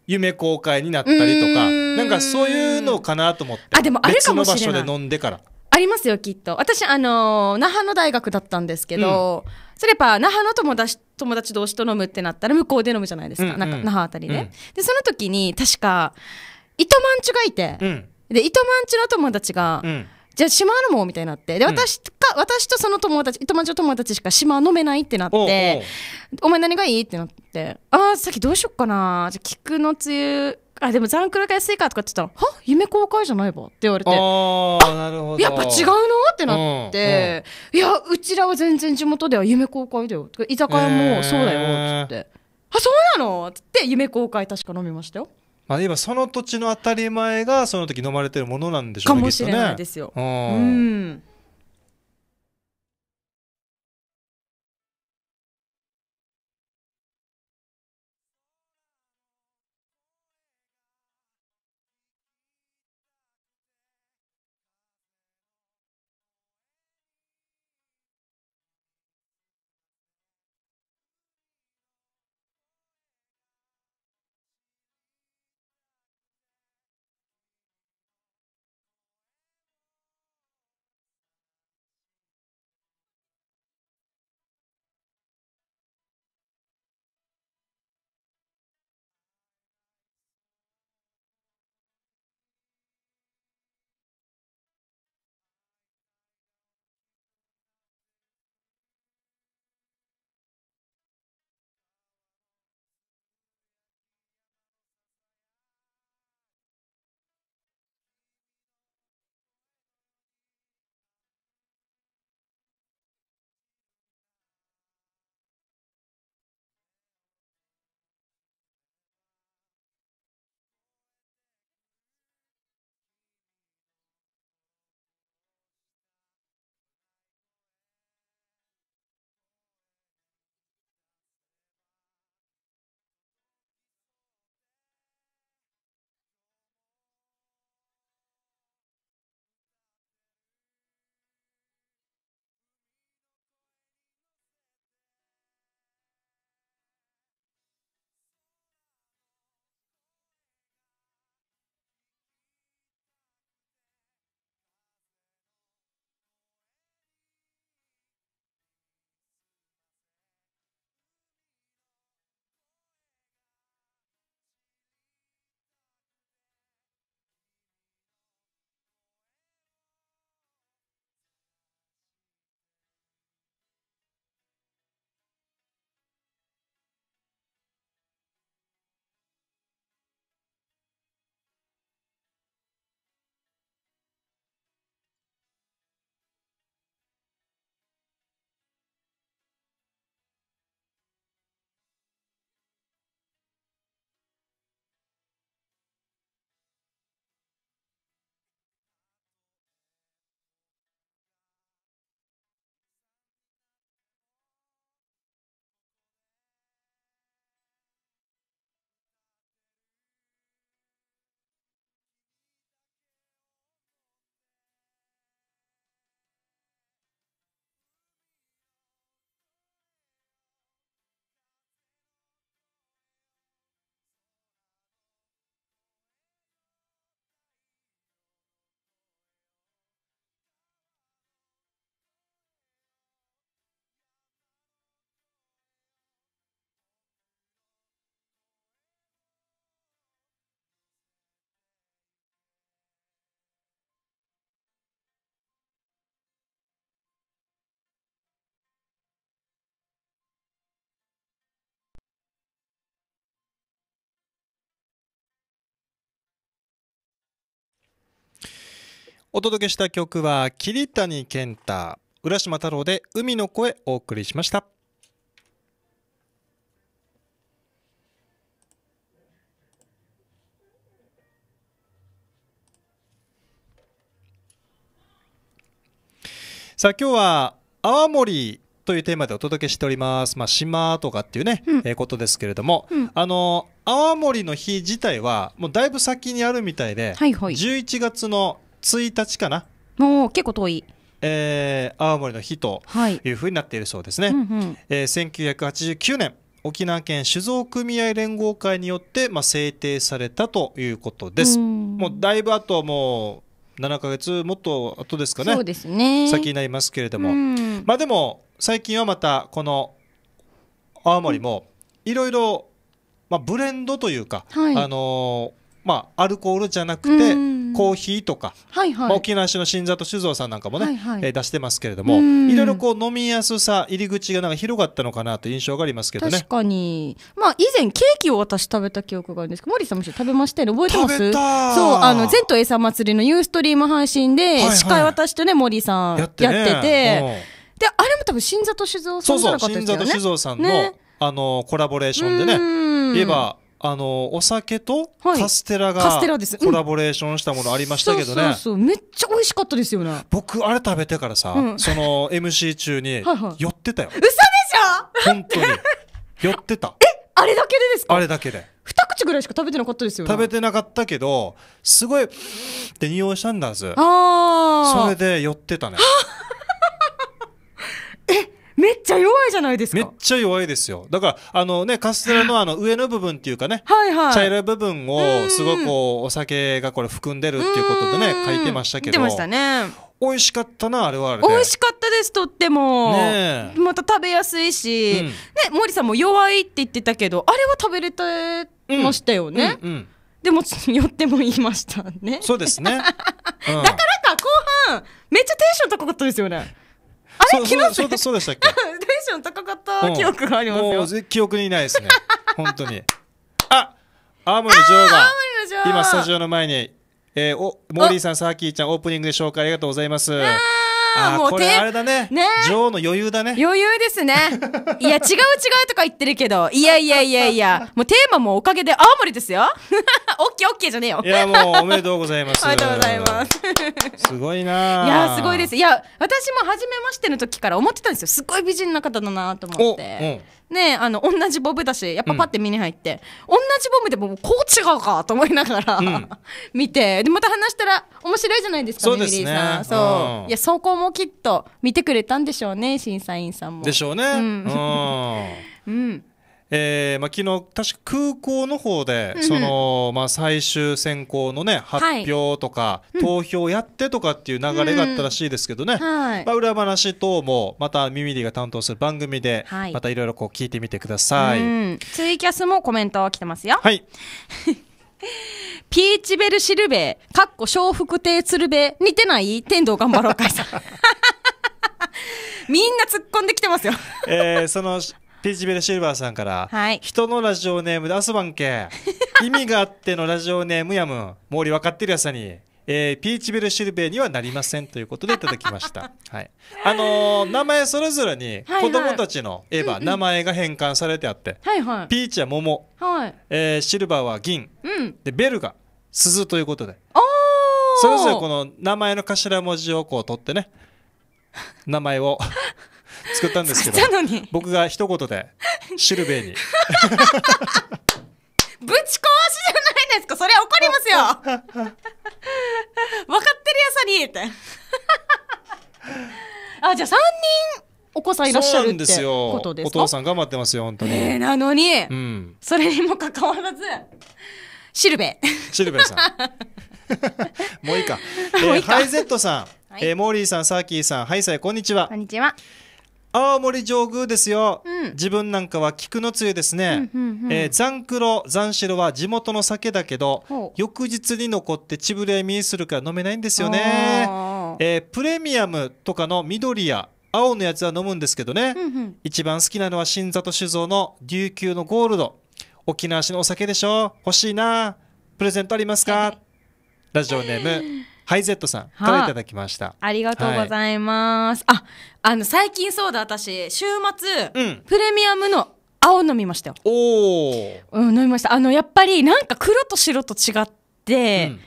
夢公開になったりとかなんかそういうのかなと思ってあでもあれかもしれない別の場所で飲んでからありますよきっと私あのー、那覇の大学だったんですけど、うん、それやっぱ那覇の友達友達同士と飲むってなったら向こうで飲むじゃないですかうんうん、なんか那覇あたりで、ねうん、でその時に確か糸満んちがいて、うん、で糸満んちの友達が、うんじゃあ島もみたいになってで私か、私とその友達友達の友達しか島飲めないってなってお前何がいいってなってああさっきどうしよっかなじゃ菊の梅雨あでも残ラが安いかとかって言ったら「は夢公開じゃないわ」って言われてあやっぱ違うのってなって、いやうちらは全然地元では夢公開だよ居酒屋もそうだよって言って「えー、あそうなの?」って言って夢公開確か飲みましたよ。まあ、その土地の当たり前がその時飲まれてるものなんでしょうねかもしれないですよ、うんお届けした曲は桐谷健太浦島太郎で海の声お送りしましたさあ今日は泡盛というテーマでお届けしております。まあ、島とかっていうね、うん、えことですけれども、うん、あの、泡盛の日自体は、もうだいぶ先にあるみたいで、はいはい、11月の1日かなもう結構遠いえー、青森の日というふうになっているそうですね、ええ1989年沖縄県酒造組合連合会によって、まあ、制定されたということですもうだいぶあともう7か月もっと後ですかねそうですね先になりますけれども、まあでも最近はまたこの青森もいろいろブレンドというか、はい、あのーまあ、アルコールじゃなくてコーヒーとか、はいはいまあ、沖縄市の新里酒造さんなんかもね、はいはい、えー、出してますけれどもいろいろこう飲みやすさ入り口がなんか広がったのかなという印象がありますけどね確かに、まあ、以前ケーキを私食べた記憶があるんですけど森さんも食べましたよね覚えてますそうあの全都餌祭りのユーストリーム配信で、はいはい、司会私とね森さんやってて、ね、であれも多分新里酒造さんじゃなかったですよねそうそう新里酒造さんの、ね、あのコラボレーションでね言えばあのお酒とカステラがコラボレーションしたものありましたけどね、そうそうそうめっちゃ美味しかったですよね。僕あれ食べてからさ、うんその MC 中に寄ってたよ、嘘でしょ本当に [LAUGHS] 寄ってたえあれだけでですかあれだけで二口ぐらいしか食べてなかったですよね。食べてなかったけどすごいって匂いしたんだすああ。それで寄ってたね [LAUGHS] めっちゃ弱いじゃないですかめっちゃ弱いですよだからあのねカステラのあの上の部分っていうかねはいはい茶色い部分をすごくお酒がこれ含んでるっていうことでね書いてましたけど出ましたね美味しかったなあれはあれ美味しかったですとっても、ね、また食べやすいし、うん、ね森さんも弱いって言ってたけどあれは食べれてましたよね、うんうんうんでも、よっても言いましたね。そうですね。[LAUGHS] うん、だからか、後半、めっちゃテンション高かったですよね。あれ昨日そうそうでしたっけ [LAUGHS] テンション高かった記憶がありますよ、記憶にないですね [LAUGHS] 本当にあ青森の女王が今スタジオの前に、えー、おモーリーさんサーキーちゃんオープニングで紹介ありがとうございますあもうこれあれだねね女王の余裕だね余裕ですねいや違う違うとか言ってるけどいやいやいやいやもうテーマもおかげで青森ですよオッケーオッケーじゃねえよいやもうおめでとうございますありがとうございますすごいないやすごいですいや私も初めましての時から思ってたんですよすごい美人な方だなと思って、ねあの同じボブだしやっぱパッて見に入って、うん、同じボブでもこう違うかと思いながら、うん、[LAUGHS] 見てでまた話したら面白いじゃないですかねそうさんそう、いやそこもきっと見てくれたんでしょうね審査員さんもでしょうねうん、うん [LAUGHS] えー、まあ、昨日、確か空港の方で、うん、その、まあ、最終選考のね、発表とか、はい、投票やってとかっていう流れがあったらしいですけどね、うんはい、まあ、裏話等も、またミミリが担当する番組で、またいろいろこう聞いてみてください、うん。ツイキャスもコメント来てますよ。はい。[LAUGHS] ピーチベルシルベイ、かっこ笑福亭鶴瓶、似てない天童頑張ろう会さん。[LAUGHS] みんな突っ込んできてますよえー、そのピージベルシルバーさんから、はい、人のラジオネームで遊ばんけ意味があってのラジオネームやむん毛利分かってるやさにえー、ピーチベルシルベにはなりませんということで [LAUGHS] いただきました。はい、あのー、名前それぞれに子供たちのエヴァ、名前が変換されてあって、はいはい、ピーチは桃、はいえー、シルバーは銀、うん、でベルが鈴ということでそれぞれこの名前の頭文字をこう取ってね名前を [LAUGHS] 作ったんですけど僕が一言でシルベイに [LAUGHS] ぶち壊しじゃないですかそれ怒りますよ [LAUGHS] 分かってるやさにって [LAUGHS] あじゃあ3人お子さんいらっしゃるってことですかお父さん頑張ってますよ本当に、えー、なのに、うん、それにもかかわらずシルベシルベさんもういいか、えー、ハイゼットさん、はい、えー、モーリーさんサーキーさんハイサイこんにちはこんにちは青森上宮ですよ、うん、自分なんかは菊の杖ですね、え残黒残白は地元の酒だけど翌日に残ってちぶれみするから飲めないんですよね、えー、プレミアムとかの緑や青のやつは飲むんですけどね、うんうん、一番好きなのは新里酒造の琉球のゴールド沖縄市のお酒でしょ欲しいなプレゼントありますか、ラジオネームハイゼットさんからいただきました。ありがとうございます。はい、あ、あの、最近そうだ、私、週末、うん、プレミアムの青飲みましたよ。おお、うん。飲みました。あの、やっぱり、なんか黒と白と違って、うん、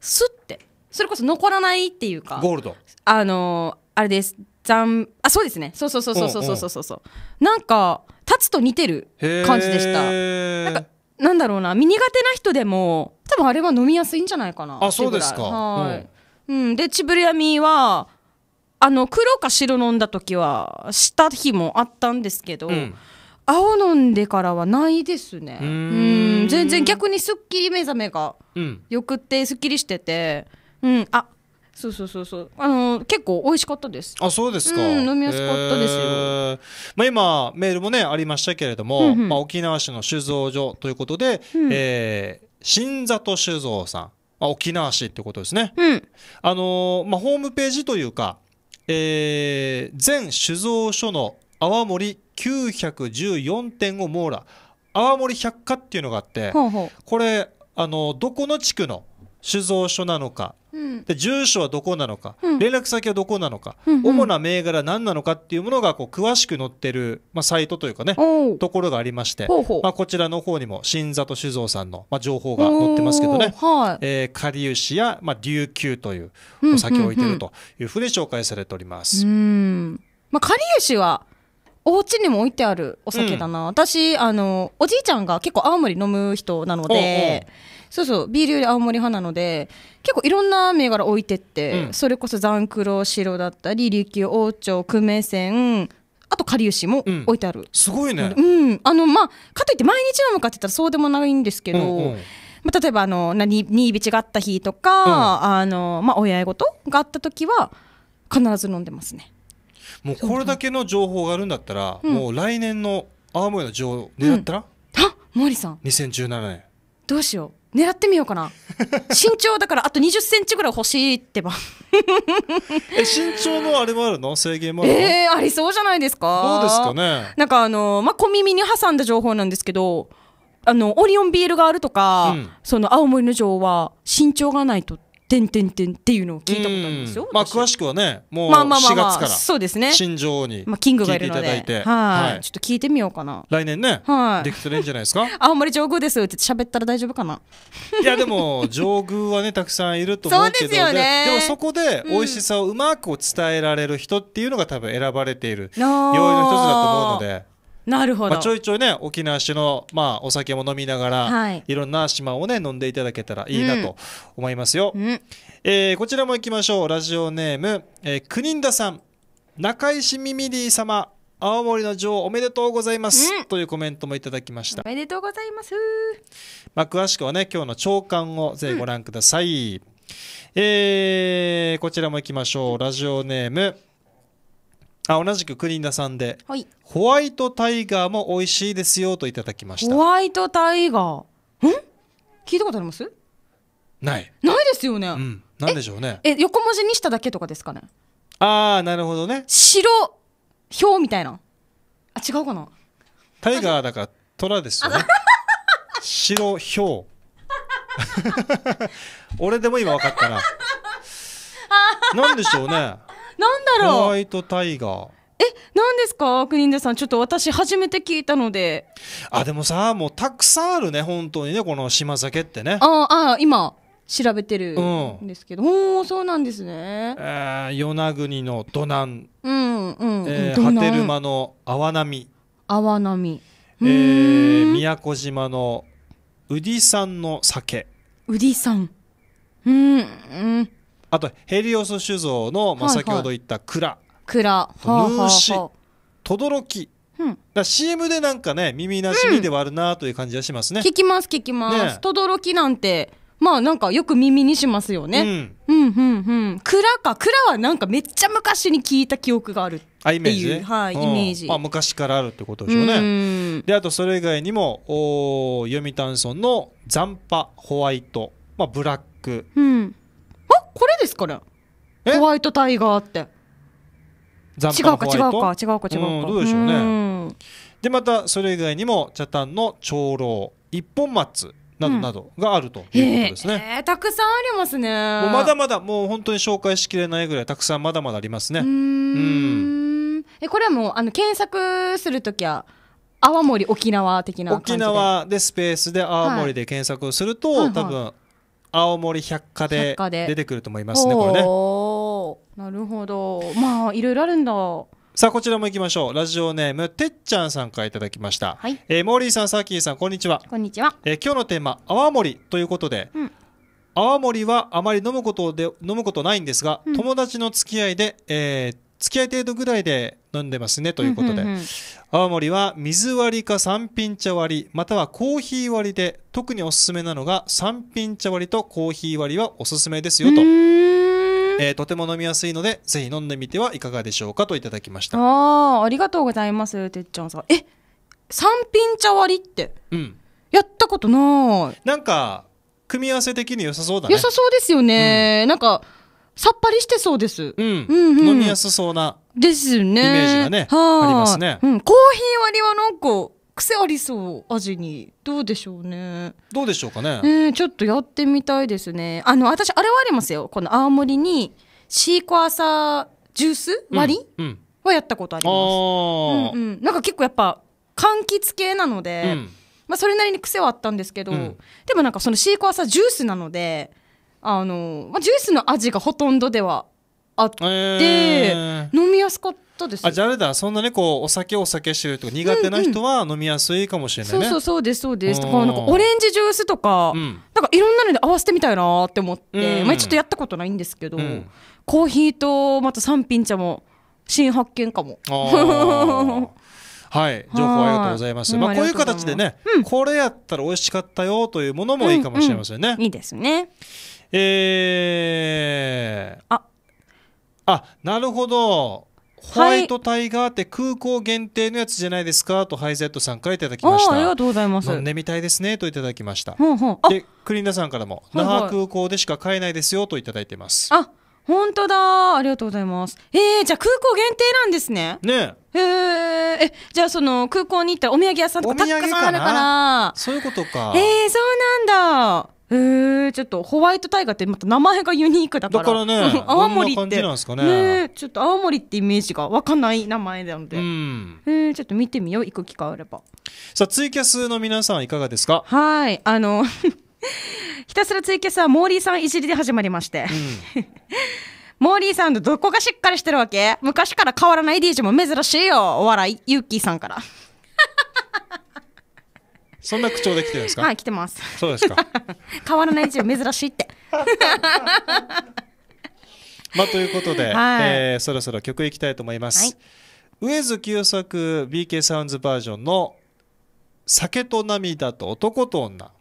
スッて、それこそ残らないっていうか。ゴールド。あの、あれです。ざん、あ、そうですね。そうそうそうそうそうそうそうそう。なんか、立つと似てる感じでした。なんかなんだろうな、苦手な人でも、多分あれは飲みやすいんじゃないかな。あ、そうですか。はい。うん、うん、で、チブリアミは、あの、黒か白飲んだ時は、した日もあったんですけど、うん、青飲んでからはないですね。うん,、全然逆にすっきり目覚めが、よくて、すっきりしてて、うん、あ、そうそうそうそうあの結構美味しかったですあそうですか、うん、飲みやすかったですよ、えー、まあ、今メールもねありましたけれども、うんうん、まあ、沖縄市の酒造所ということで、うん、えー、新里酒造さん、まあ、沖縄市ってことですね、うん、あのまあ、ホームページというか、えー、全酒造所の泡盛914点を網羅泡盛百科っていうのがあってこれあのどこの地区の酒造所なのかで住所はどこなのか、連絡先はどこなのか、主な銘柄何なのかっていうものがこう詳しく載ってる、まあ、サイトというかねところがありましてまあ、こちらの方にも新里酒造さんの、まあ、情報が載ってますけどね、はいえー、かりゆしや、まあ、琉球というお酒を置いてるというふうに紹介されております。うんまあ、かりゆしはお家にも置いてあるお酒だな、うん、私あのおじいちゃんが結構青森飲む人なのでおうおうそうそうビールより青森派なので結構いろんな銘柄置いてって、うん、それこそザンクロ白だったり琉球王朝久米線あとかりゆしも置いてある、うん、すごいねうんあのまあかといって毎日飲むかって言ったらそうでもないんですけど、うんうんまあ、例えばあのなににいびちがあった日とか、うん、あのまあ、親事があった時は必ず飲んでますねもうこれだけの情報があるんだったら、うん、もう来年の青森の女王狙ったら、うん、あっ毛利さん2017年どうしよう狙ってみようかな [LAUGHS] 身長だからあと2 0センチぐらい欲しいってばえ身長のあれもあるの制限もあるのえー、ありそうじゃないですかそうですかねなんかあのまあ小耳に挟んだ情報なんですけどあのオリオンビールがあるとか、うん、その青森の城は身長がないとてんてんてんっていうのを聞いたことあるんですよ。まあ詳しくはね、もう4月からそうですね。新庄にまあキングがいるので、はい、ちょっと聞いてみようかな。来年ね、はい、できたらいいんじゃないですか。[LAUGHS] あんまり上宮ですって喋ったら大丈夫かな。いやでも上宮はねたくさんいると思うけど、でもそこで美味しさをうまく伝えられる人っていうのが多分選ばれている要因の一つだと思うので。なるほど、まあ、ちょいちょいね沖縄市の、まあ、お酒も飲みながら、はい、いろんな島をね飲んでいただけたらいいなと思いますよ、うんうん、えー、こちらも行きましょうラジオネーム、えー、国田さん中石ミミリー様青森の女王おめでとうございます、うん、というコメントもいただきましたおめでとうございます、まあ、詳しくはね今日の朝刊をぜひご覧ください、うん、えー、こちらも行きましょうラジオネームあ同じく国田さんで、はい、ホワイトタイガーも美味しいですよといただきましたホワイトタイガーん聞いたことありますないないですよね、うん、なんでしょうねえ横文字にしただけとかですかねああなるほどね白うみたいなあ違うかなタイガーだから虎ですよね白う [LAUGHS] 俺でも今分かったな [LAUGHS] なんでしょうねなんだろうホワイトタイガーえ、何ですかクニンデさん。ちょっと私初めて聞いたので。あ、でもさ、もうたくさんあるね、本当にね、この島酒ってね。ああ、今、調べてるんですけど。うん、おそうなんですね。えー、与那国の土南。うん、うん。えー、波照間の泡波。泡波。えー、宮古島のうデさんの酒。ウディさん。うん、うん。あとヘリオス酒造の、まあ、先ほど言った蔵、はい蔵ヌーシ轟うん、だ CM でなんかね耳なじみではあるなという感じがしますね、うん、聞きます聞きます轟、ね、なんてまあなんかよく耳にしますよね、うん、うんうんうん蔵か蔵はなんかめっちゃ昔に聞いた記憶があるあイメージ,、はい、うん、イメージ、まあ、昔からあるってことでしょうねうであとそれ以外にもお読谷村の残波ホワイト、まあ、ブラック、うん、これですかねホワイトタイガーって違うか違うか違うか違うか、うん、どうでしょうねでまたそれ以外にも茶炭の長老一本松などなどがあるということですね、うん、えー、たくさんありますねまだまだもう本当に紹介しきれないぐらいたくさんまだまだありますねうんえこれはもうあの検索するときは泡盛沖縄的な沖縄でスペースで泡盛で検索すると、はい、多分青森百貨で出てくると思いますねこれねなるほどまあいろいろあるんださあこちらも行きましょうラジオネームてっちゃんさんからいただきました、はい、えー、モーリーさんサーキーさんこんにちはこんにちは、えー、今日のテーマ泡盛ということで、うん泡盛はあまり飲むことで飲むことないんですが、うん、友達の付き合いで、えー、付き合い程度ぐらいで飲んでますねということで、うんうんうん、青森は水割りか三品茶割りまたはコーヒー割りで特におすすめなのが三品茶割りとコーヒー割りはおすすめですよと、えー、とても飲みやすいのでぜひ飲んでみてはいかがでしょうかといただきましたああありがとうございますてっちゃんさんえ三品茶割りってうんやったことないなんか組み合わせ的に良さそうだね良さそうですよね、うん、なんかさっぱりしてそうです。うん。うんうん、飲みやすそうな。ですね。イメージがね。ありますね。うん。コーヒー割りはなんか、癖ありそう味にどうでしょうねどうでしょうかね、えー、ちょっとやってみたいですねあの私あれはありますよこの青森にシークワーサージュース割り、うんうん、はやったことあります、うんうん、なんか結構やっぱ柑橘系なので、うん、まあ、それなりに癖はあったんですけど、でもなんかそのシークワーサージュースなのであの、まあ、ジュースの味がほとんどではあって、えー、飲みやすかったですあじゃああれだそんなねこうお酒お酒してるとか苦手な人は飲みやすいかもしれないね、うんうん、そうそうそうですそうですとかなんかオレンジジュースとか、うん、なんかいろんなので合わせてみたいなって思って、うん、まあ、ちょっとやったことないんですけど、うん、コーヒーとまた三品茶も新発見かも。[LAUGHS] はい、情報ありがとうございます。まあ、こういう形でね、これやったら美味しかったよというものもいいかもしれませんね。いいですね。えー、ああなるほどホワイトタイガーって空港限定のやつじゃないですかとハイゼットさんからいただきましたありがとうございます飲んでみたいですねといただきましたでクリンダさんからも、那覇空港でしか買えないですよといただいてますあ本当だありがとうございますえー、じゃあ空港限定なんですねねえー、えじゃあその空港に行ったらお土産屋さんとかたくさんあるからそういうことかえー、そうなんだえー、ちょっとホワイトタイガーってまた名前がユニークだからだからね [LAUGHS] 青森ってなんですかね、ね、ちょっと青森ってイメージが湧かんない名前なので、うん、えー、ちょっと見てみよう行く機会あればさあツイキャスの皆さんいかがですかはいあの [LAUGHS] ひたすらツイキャスはモーリーさんいじりで始まりまして、うん、[LAUGHS] モーリーさんのどこがしっかりしてるわけ昔から変わらない DJ も珍しいよお笑いユッキーさんからそんな口調で来てるんですか。はい、来てます。そうですか。[LAUGHS] 変わらない字珍しいって。[LAUGHS] まあ、ということで、はい、えー、そろそろ曲いきたいと思います。はい、上津清作 BK サウンズバージョンの「酒と涙と男と女」。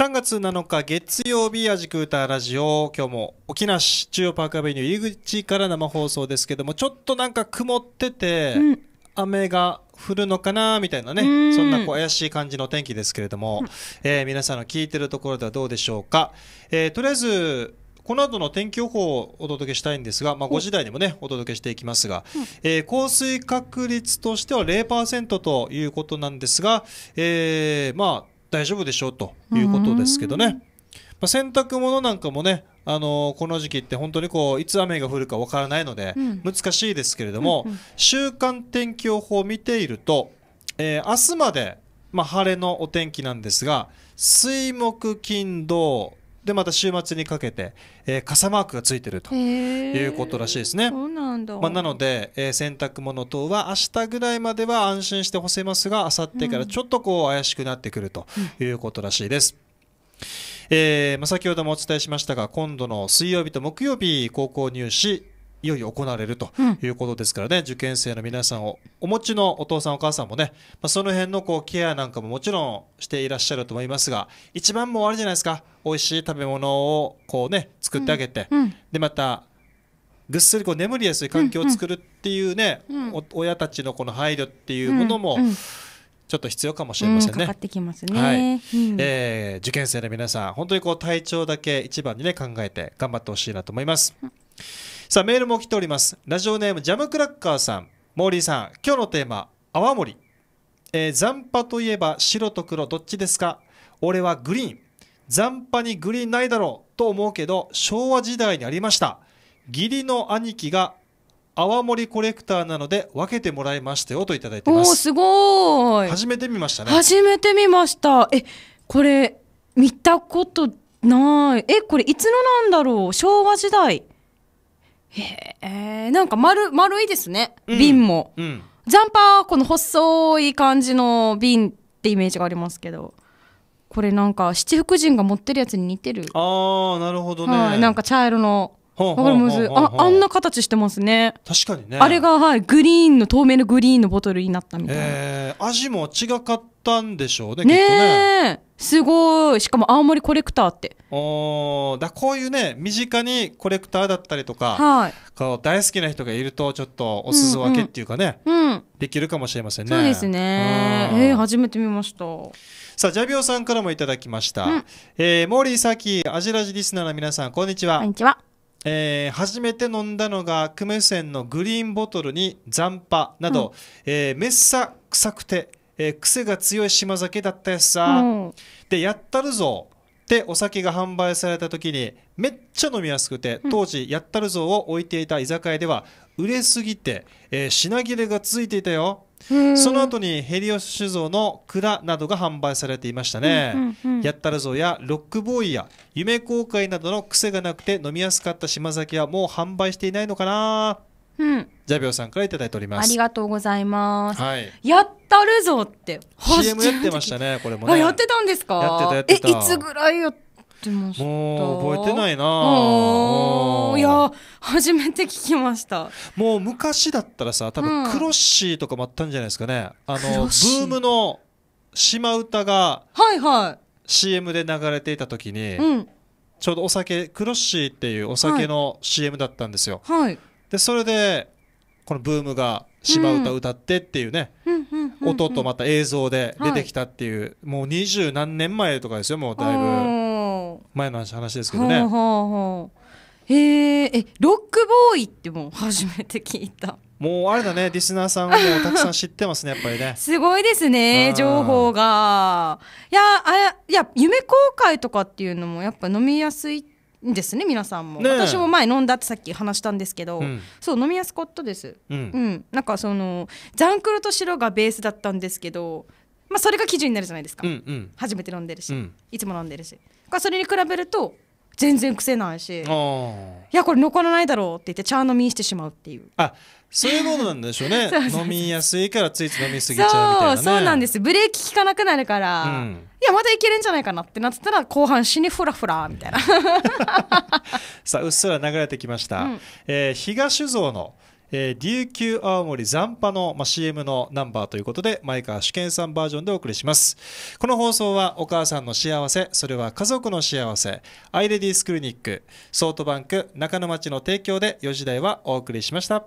3月7日月曜日、アジクータラジオ、今日も沖縄市中央パークアベニュー入り口から生放送ですけども、ちょっとなんか曇ってて、うん、雨が降るのかなみたいなね、んそんなこう怪しい感じの天気ですけれども、うん、えー、皆さんの聞いてるところではどうでしょうか。えー、とりあえず、この後の天気予報をお届けしたいんですが、まあ、5時台にもね、お届けしていきますが、うん、えー、降水確率としては0%ということなんですが、えー、まあ、大丈夫でしょうということですけどね。まあ、洗濯物なんかもね、あのー、この時期って本当にこういつ雨が降るかわからないので、難しいですけれども、うんうん、週間天気予報を見ていると、えー、明日まで、まあ、晴れのお天気なんですが水木金土でまた週末にかけて、えー、傘マークがついてるということらしいですね。そうなんだまあ、なので、えー、洗濯物等は明日ぐらいまでは安心して干せますが明後日からちょっとこう怪しくなってくるということらしいです。うんえー、まあ、先ほどもお伝えしましたが今度の水曜日と木曜日高校入試いよいよ行われるということですからね、うん、受験生の皆さんをお持ちのお父さんお母さんもね、まあ、その辺のこうケアなんかももちろんしていらっしゃると思いますが一番もうあれじゃないですか美味しい食べ物をこうね作ってあげて、うんうん、でまたぐっすりこう眠りやすい環境を作るっていうね、親たちのこの配慮っていうものも、ちょっと必要かもしれませんね。うん、かかねはい、うん、えー、受験生の皆さん、本当にこう体調だけ一番にね考えて頑張ってほしいなと思います。うんさあメールも来ておりますラジオネームジャムクラッカーさんモーリーさん今日のテーマ泡盛えー、残波といえば白と黒どっちですか俺はグリーン残波にグリーンないだろうと思うけど昭和時代にありました義理の兄貴が泡盛コレクターなので分けてもらいましたよといただいてますおすごい初めて見ましたね初めて見ましたえこれ見たことないえこれいつのなんだろう昭和時代へえなんか丸丸いですね、うん、瓶も、うん、ジャンパーはこの細い感じの瓶ってイメージがありますけどこれなんか七福神が持ってるやつに似てるああなるほどね、なんか茶色のわかりますああんな形してますね確かにねあれがはいグリーンの透明のグリーンのボトルになったみたいな、えー、味も違かったんでしょうねねねすごいしかも青森コレクターっておだこういうね身近にコレクターだったりとか、はい、こう大好きな人がいるとちょっとおす分けっていうかね、うん、うん、できるかもしれませんねそうですね、えー、初めて見ましたさあジャビオさんからもいただきました、うん、えー、モーリーサキアジラジリスナーの皆さんこんにちはこんにちはえー、初めて飲んだのが久米線のグリーンボトルに残波など、うん、えー、めっさ臭くて、えー、癖が強い島酒だったやつさ、うん、でやったるぞってお酒が販売された時にめっちゃ飲みやすくて当時やったるぞを置いていた居酒屋では売れすぎて、えー、品切れがついていたよその後にヘリオス酒造の蔵などが販売されていましたね、うんうんうん、やったらぞやロックボーイや夢公開などの癖がなくて飲みやすかった島崎はもう販売していないのかなうん、ジャビオさんからいただいております。ありがとうございます。はい、やったるぞって。CM やってましたね、これもね。やってたんですかやってた、やってた。え、いつぐらいやったってましたもう覚えてないないや初めて聞きましたもう昔だったらさ多分クロッシーとかもあったんじゃないですかね、うん、あのブームの島唄がはいはい CM で流れていた時に、うん、ちょうどお酒クロッシーっていうお酒の CM だったんですよ、はい、でそれでこのブームが島唄歌ってっていうね、音とまた映像で出てきたっていう、はい、もう二十何年前とかですよもうだいぶ。前の話ですけどね。ほえロックボーイってもう初めて聞いた。もうあれだねリスナーさんもたくさん知ってますねやっぱりね。[LAUGHS] すごいですね情報が。いやあいや夢公開とかっていうのもやっぱ飲みやすいですね皆さんも、ね、私も前飲んだってさっき話したんですけど、うん、そう飲みやすかったです、うん、うん、なんかそのザンクルと白がベースだったんですけど、まあ、それが基準になるじゃないですか、うんうん、初めて飲んでるし、うん、いつも飲んでるしがそれに比べると全然癖ないしいやこれ残らないだろうって言って茶飲みしてしまうっていうあそういうことなんでしょうね [LAUGHS] 飲みやすいからついつい飲みすぎちゃうみたいな、ね、そうそうなんですブレーキ効かなくなるから、うん、いやまだいけるんじゃないかなってなってたら後半死にフラフラみたいな [LAUGHS] さあうっすら流れてきました、うん、えー、東酒造の「えー、琉球青森残波の、まあ、CM のナンバーということで前川主健さんバージョンでお送りしますこの放送はお母さんの幸せそれは家族の幸せアイレディスクリニックソートバンク中野町の提供で4時台はお送りしました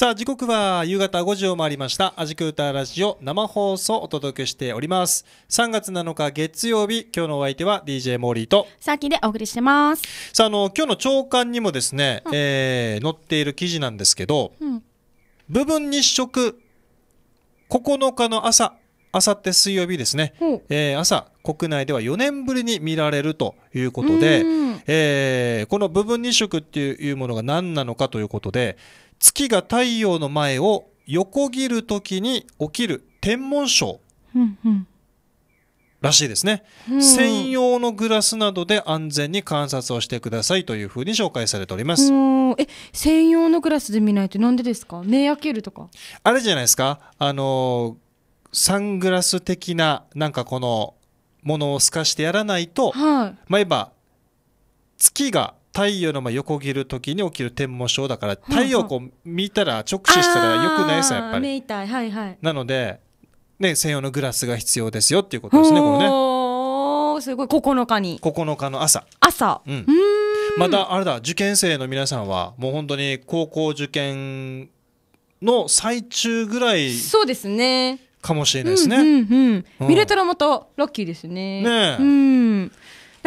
さあ時刻は夕方5時を回りました「アジクータラジオ」生放送お届けしております3月7日月曜日今日のお相手は DJ モーリーとさっきでお送りしてますさああの今日の朝刊にもですね、うん、えー、載っている記事なんですけど、うん、部分日食9日の朝あさって水曜日ですね、うん、えー、朝国内では4年ぶりに見られるということで、えー、この部分日食っていうものが何なのかということで月が太陽の前を横切るときに起きる天文章らしいですね、うん、専用のグラスなどで安全に観察をしてくださいというふうに紹介されておりますえ専用のグラスで見ないとなんでですか目開けるとかあれじゃないですかあのサングラス的ななんかこのものを透かしてやらないと、はい、まあ言えば月が太陽のまあ横切る時に起きる天文症だから太陽こう見たら直視したらよくないさやっぱり。はいはい、なので、ね、専用のグラスが必要ですよっていうことですねこれね。すごい9日に9日の朝朝、うん、またあれだ受験生の皆さんはもう本当に高校受験の最中ぐらいそうですねかもしれないですね。うん見れたらまたラッキーですね。ねうん、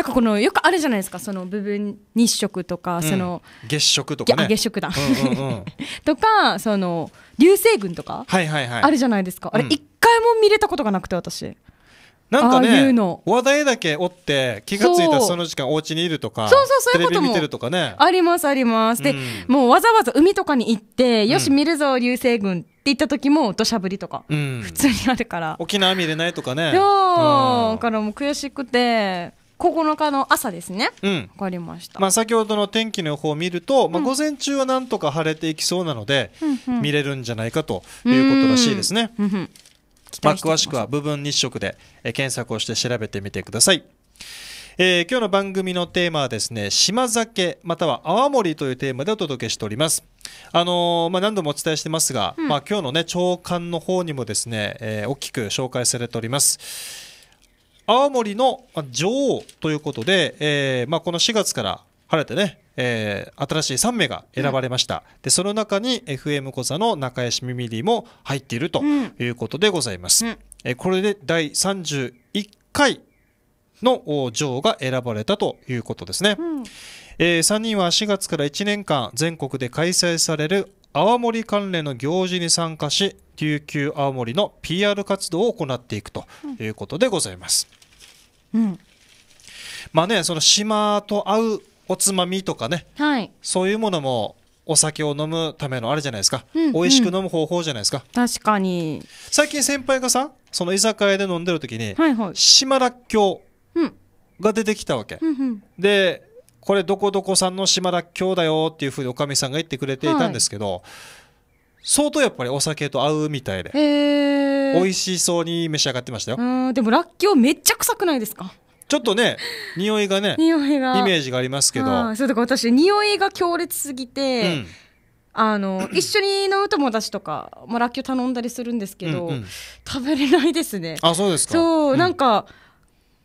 なんかこのよくあるじゃないですかその部分日食とか、うん、その月食とか、ね、月食だ、うんうんうん、[LAUGHS] とかその流星群とか、はいはいはい、あるじゃないですかあれ一回も見れたことがなくて私。なんかね、話題だけ追って、気が付いたその時間お家にいるとか、そうそうそういうことも。とかね。ありますあります。で、うん、もうわざわざ海とかに行って、よし見るぞ流星群って言った時も土砂降りとか、うん、普通にあるから。沖縄見れないとかね。そう、だからもう悔しくて、9日の朝ですね、うん、分かりました、まあ、先ほどの天気の予報を見ると、まあ、午前中はなんとか晴れていきそうなので、うん、見れるんじゃないかということらしいですね、うんうんまあ、詳しくは部分日食で、え検索をして調べてみてくださいえー、今日の番組のテーマはですね島酒または泡盛というテーマでお届けしておりますあのー、まあ、何度もお伝えしてますが、うん、まあ、今日のね朝刊の方にもですね、えー、大きく紹介されております青森の女王ということで、えーまあ、この4月から晴れてね、えー、新しい3名が選ばれました、うん、でその中に FM 小座の仲良しミミリも入っているということでございます、うん、えー、これで第31回の女王が選ばれたということですね、うん、えー、3人は4月から1年間全国で開催される泡盛関連の行事に参加し琉球泡盛の PR 活動を行っていくということでございます、うんうん、まあねその島と合うおつまみとかね、はい、そういうものもお酒を飲むためのあれじゃないですか、うんうん、美味しく飲む方法じゃないですか確かに最近先輩がさその居酒屋で飲んでる時に、はいはい、島らっきょうが出てきたわけ、うんうんうん、でこれどこどこさんの島らっきょうだよっていうふうにおかみさんが言ってくれていたんですけど、はい相当やっぱりお酒と合うみたいでへ美味しそうに召し上がってましたようんでもらっきょうめっちゃ臭くないですかちょっとね匂いがね匂いがイメージがありますけどそうだから私匂いが強烈すぎて、うん、あの [CLEARS THROAT] 一緒に飲む友達とか、まあ、らっきょう頼んだりするんですけど、うんうん、食べれないですねあそうですかそう、うん、なんか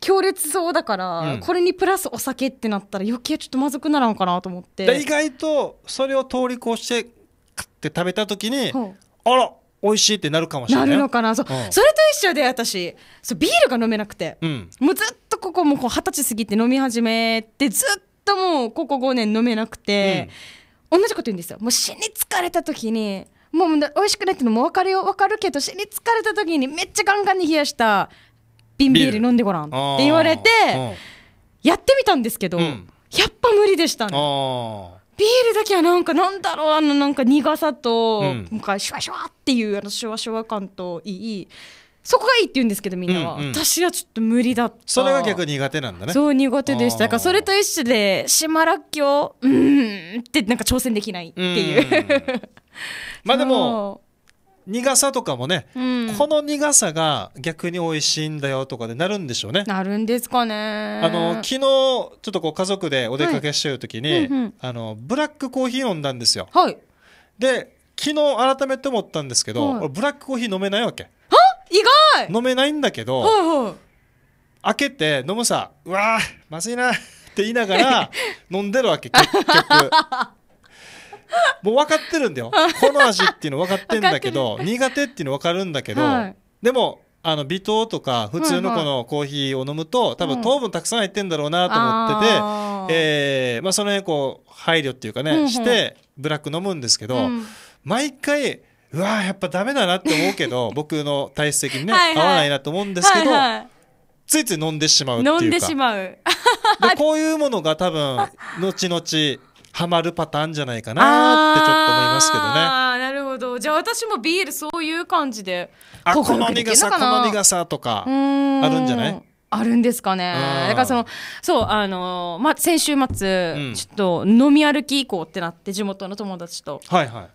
強烈そうだから、うん、これにプラスお酒ってなったら余計ちょっとまずくならんかなと思って意外とそれを通り越して食って食べた時にあら美味しいってなるかもしれないなるのかなそう、うん、それと一緒で私そうビールが飲めなくて、うん、もうずっとここもう二十歳過ぎて飲み始めてずっともうここ五年飲めなくて、うん、同じこと言うんですよもう死に疲れた時にもう美味しくないってのもわかるよわかるけど死に疲れた時にめっちゃガンガンに冷やした瓶ビール飲んでごらんって言われてやってみたんですけど、やっぱ無理でしたね。ビールだけはなんかなんだろうあのなんか苦さと、うん、なんかシュワシュワっていうあのシュワシュワ感といいそこがいいって言うんですけどみんなは、うんうん、私はちょっと無理だったそれが逆苦手なんだねそう苦手でしただからそれと一緒で島らっきょううんってなんか挑戦できないっていう、うまあでも [LAUGHS] 苦さとかもね、うん、この苦さが逆に美味しいんだよとかでなるんでしょうね。なるんですかね。あの昨日ちょっとこう家族でお出かけしてる時に、はいうんうん、あのブラックコーヒー飲んだんですよ。はい、で昨日改めて思ったんですけど、はい、ブラックコーヒー飲めないわけ。は意外飲めないんだけど、はいはい、開けて飲むさうわまずいなって言いながら [LAUGHS] 飲んでるわけ結局。もう分かってるんだよこの味っていうの分かってんだけど苦手っていうの分かるんだけど、はい、でもあの微糖とか普通のこのコーヒーを飲むと、多分糖分たくさん入ってんだろうなと思ってて、うん、えー、まあ、その辺こう配慮っていうかね、してブラック飲むんですけど、うん、毎回うわやっぱダメだなって思うけど [LAUGHS] 僕の体質的にねはい、合わないなと思うんですけど、はいはい、ついつい飲んでしまうっていうか飲んでしまうこういうものが多分 [LAUGHS] 後々はまるパターンじゃないかなってちょっと思いますけどね。なるほどじゃあ私もビールそういう感じであこの苦さこの苦さとかあるんじゃないあるんですかね。だからその、そう、あのまあ、先週末、ちょっと飲み歩き行こうってなって、地元の友達と。はいはい。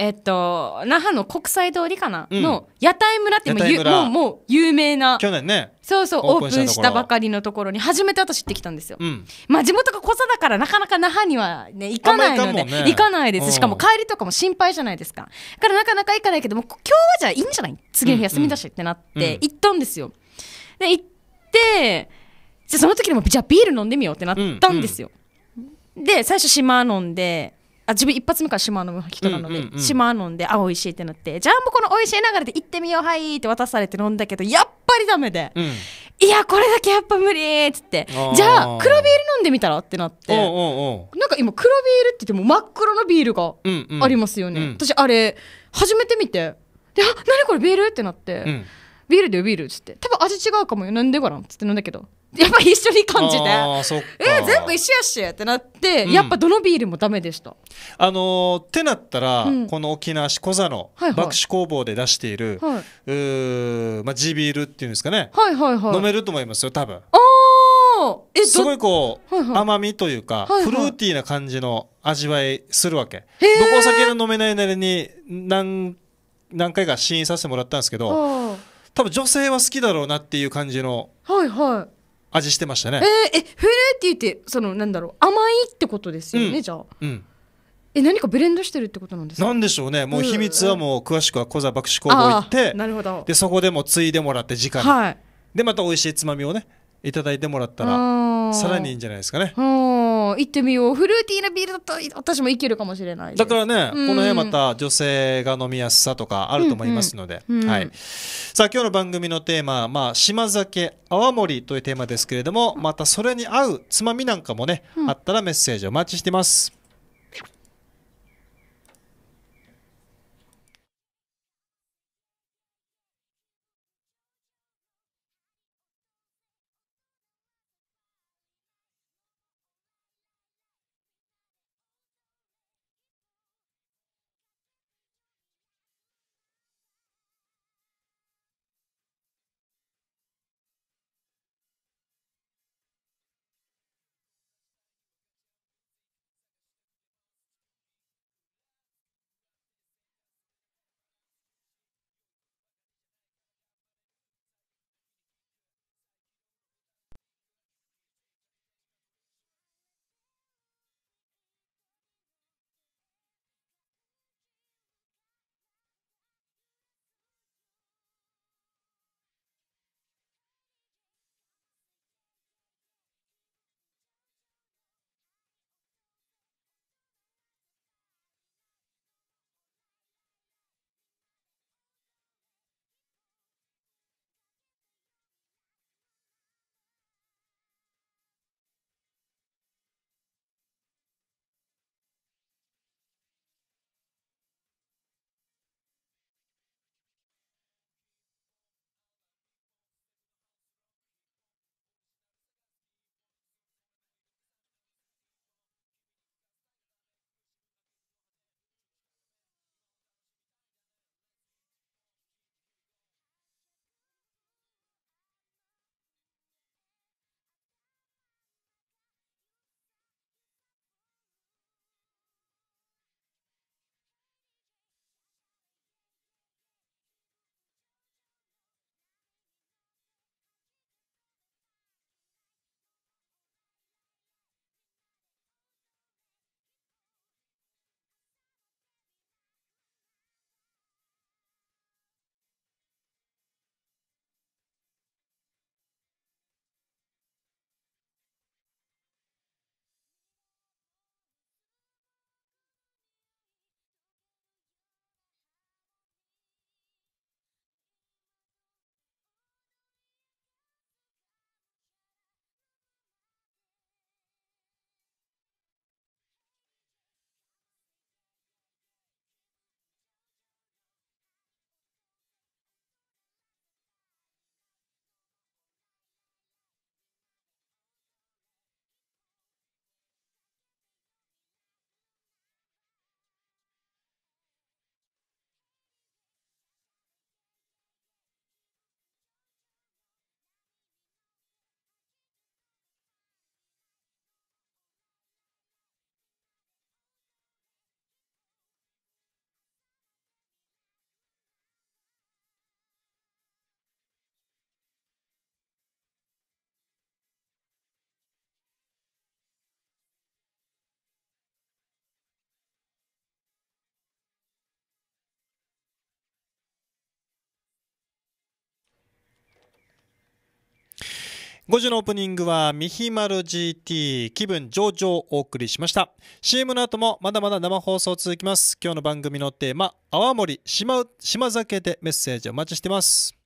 えっと、那覇の国際通りかな、うんの屋台村って今うもうもう有名な去年ねそうそうオオープンしたばかりのところに初めて私行ってきたんですよ、うんまあ地元が小佐だからなかなか那覇にはね行かないので、行かね行かないですしかも帰りとかも心配じゃないですかだからなかなか行かないけどもう今日はじゃあいいんじゃない次の日休みだしってなって行ったんですよ、で行ってじゃその時にもじゃあビール飲んでみようってなったんですよ、で最初島飲んであ自分一発目から島飲む人なので、うんうんうん、島飲んであ美味しいってなってじゃあもうこの美味しい流れで行ってみようはいって渡されて飲んだけどやっぱりダメで、うん、いやこれだけやっぱ無理っつってじゃあ黒ビール飲んでみたらってなってなんか今黒ビールって言っても真っ黒のビールがありますよね、うんうん、私あれ初めて見てで「あ何これビール?」ってなって。うんビールだよビールっつって多分味違うかもよ飲んでごらんっつって飲んだけど [LAUGHS] やっぱ一緒に感じてえ全部一緒やしってなって、うん、やっぱどのビールもダメでしたあのー、ってなったら、うん、この沖縄市小座の爆酒工房で出している、はいはい、うまあ、地ビールっていうんですかね、はいはいはい、飲めると思いますよ多分えすごいこう、はいはい、甘みというか、はいはい、フルーティーな感じの味わいするわけ、どこお酒の飲めないなりに何何回か試飲させてもらったんですけど多分女性は好きだろうなっていう感じの、はいはい、味してましたねえー、えフルーティーってそのなんだろう甘いってことですよね、うん、じゃあうんえ何かブレンドしてるってことなんですかなんでしょうねもう秘密はもう詳しくは小座博士工房行ってなるほどでそこでもついでもらって直に、はい、でまた美味しいつまみをねいただいてもらったらさらにいいんじゃないですかね。行ってみようフルーティーなビールだと私もいけるかもしれないだからね、うん、この辺また女性が飲みやすさとかあると思いますので、うんうん、はい、さあ今日の番組のテーマ、まあ、島酒泡盛というテーマですけれどもまたそれに合うつまみなんかもね、うん、あったらメッセージお待ちしてます。5時のオープニングは、みひまる GT 気分上々をお送りしました。CM の後もまだまだ生放送続きます。今日の番組のテーマ、泡盛島、島酒でメッセージお待ちしてます。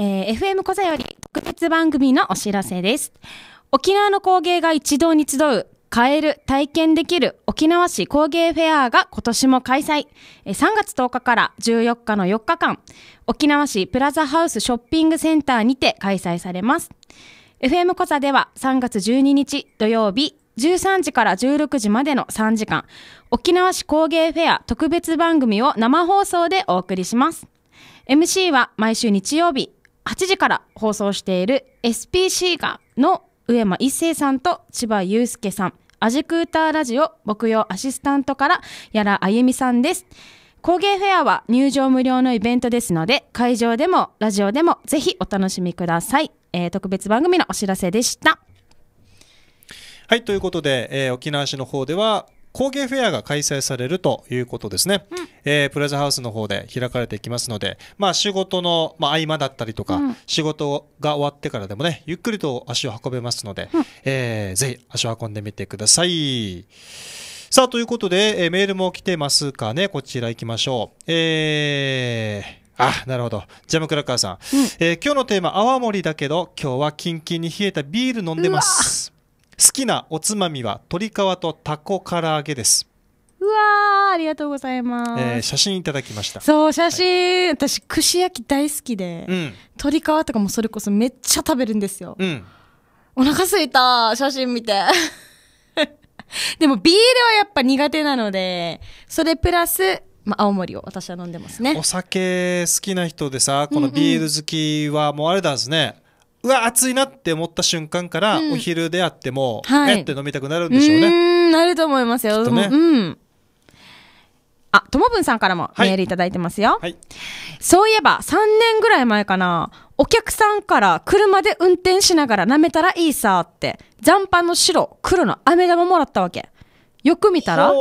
えー、FM 小座より特別番組のお知らせです。沖縄の工芸が一堂に集う、買える、体験できる沖縄市工芸フェアが今年も開催。3月10日から14日の4日間、沖縄市プラザハウスショッピングセンターにて開催されます。FM 小座では3月12日土曜日、13時から16時までの3時間、沖縄市工芸フェア特別番組を生放送でお送りします。MC は毎週日曜日8時から放送している SPC がの上間一生さんと千葉雄介さんアジクーターラジオ木曜アシスタントからやらあゆみさんです工芸フェアは入場無料のイベントですので会場でもラジオでもぜひお楽しみください、えー、特別番組のお知らせでしたはいということで、えー、沖縄市の方では工芸フェアが開催されるということですね、うん、えー、プラザハウスの方で開かれていきますので、まあ、仕事の、まあ、合間だったりとか、うん、仕事が終わってからでもねゆっくりと足を運べますので、うん、えー、ぜひ足を運んでみてください。さあということで、えー、メールも来てますかねこちら行きましょう。えーあ、なるほど。ジャムクラッカーさん。うん、えー、今日のテーマ、泡盛だけど、今日はキンキンに冷えたビール飲んでます。好きなおつまみは鶏皮とタコ唐揚げですうわありがとうございます、えー、写真いただきましたそう写真、はい、私串焼き大好きで、うん、鶏皮とかもそれこそめっちゃ食べるんですよ、うん、お腹すいた写真見て [LAUGHS] でもビールはやっぱ苦手なのでそれプラスまあ、青森を私は飲んでますねお酒好きな人でさこのビール好きはもうあれだんですね、うんうんうわ暑いなって思った瞬間から、うん、お昼であっても、はい、えって飲みたくなるんでしょうねうんなると思いますよ、ね、うんあ、ともぶんさんからもメールいただいてますよ、はいはい、そういえば3年ぐらい前かなお客さんから車で運転しながら舐めたらいいさって残飯の白黒の飴玉もらったわけよく見たら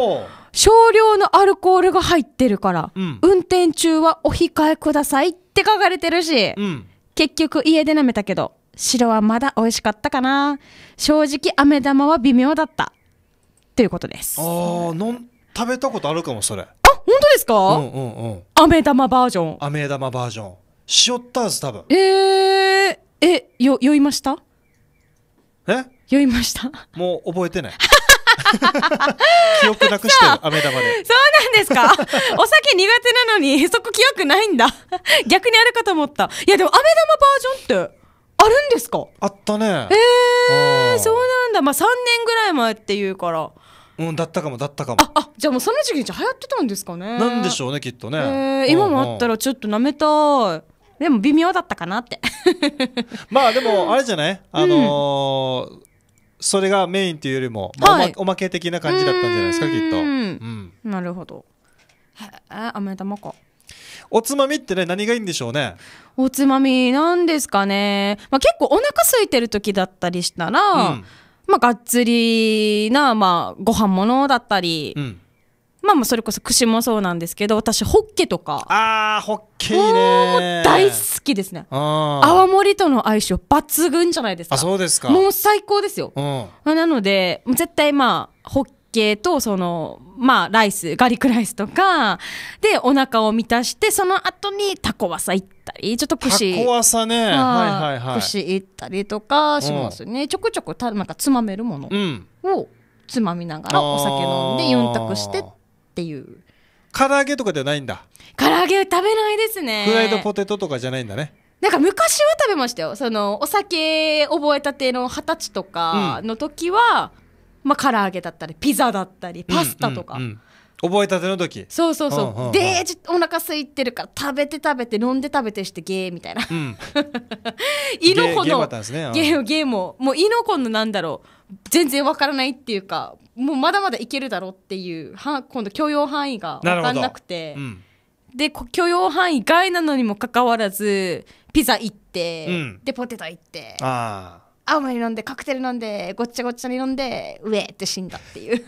少量のアルコールが入ってるから、うん、運転中はお控えくださいって書かれてるし、うん、結局家で舐めたけど白はまだ美味しかったかな正直飴玉は微妙だったということですああのん食べたことあるかもそれあ本当ですか、うんうんうん飴玉バージョン飴玉バージョン塩ったんす多分えー、えよ酔いましたえ酔いましたもう覚えてない [LAUGHS] 記憶なくしてる飴玉でなんですか [LAUGHS] お酒苦手なのにそこ記憶ないんだ逆にあるかと思ったいやでも飴玉バージョンってあるんですかあったねえー、そうなんだまあ3年ぐらい前っていうからうんだったかもだったかもあじゃあもうその時期に流行ってたんですかねなんでしょうねきっとね、えー、今もあったらちょっとなめたいでも微妙だったかなって [LAUGHS] まあでも [LAUGHS] あれじゃないあのーうんそれがメインというよりも、まあ、はい、おまけ的な感じだったんじゃないですかきっと、うん、なるほどへえあめ玉かおつまみってね何がいいんでしょうねおつまみなんですかね、まあ、結構お腹空いてる時だったりしたら、うん、まあがっつりな、まあ、ご飯物だったり、うん、まあまあそれこそ串もそうなんですけど私ホッケとかああホッケいいね大好きですね泡盛との相性抜群じゃないですかあそうですかもう最高ですよ、うん、なので絶対まあホッ系と、その、まあ、ライス、ガリックライスとか、で、お腹を満たして、その後にタコワサ行ったり、ちょっと串。タコワサね。はいはいはい。串行ったりとかしますね。ちょくちょくた、なんかつまめるものをつまみながら、お酒飲んで、四択してっていう。唐揚げとかじゃないんだ。唐揚げ食べないですね。フライドポテトとかじゃないんだね。なんか昔は食べましたよ。その、お酒覚えたての二十歳とかの時は、うんまあ、唐揚げだったりピザだったりパスタとか。うんうんうん覚えたての時そうそうそう、うんうんうん、でお腹空いてるから食べて食べて飲んで食べてしてゲーみたいな、うん、イノコのゲーム、ね、ももうイノコのなんだろう全然わからないっていうかもうまだまだいけるだろうっていうは今度許容範囲が分かんなくて、うん、で許容範囲外なのにもかかわらずピザ行って、うん、でポテト行ってああ青森飲んでカクテル飲んでごっちゃごっちゃに飲んでウェーって死んだっていう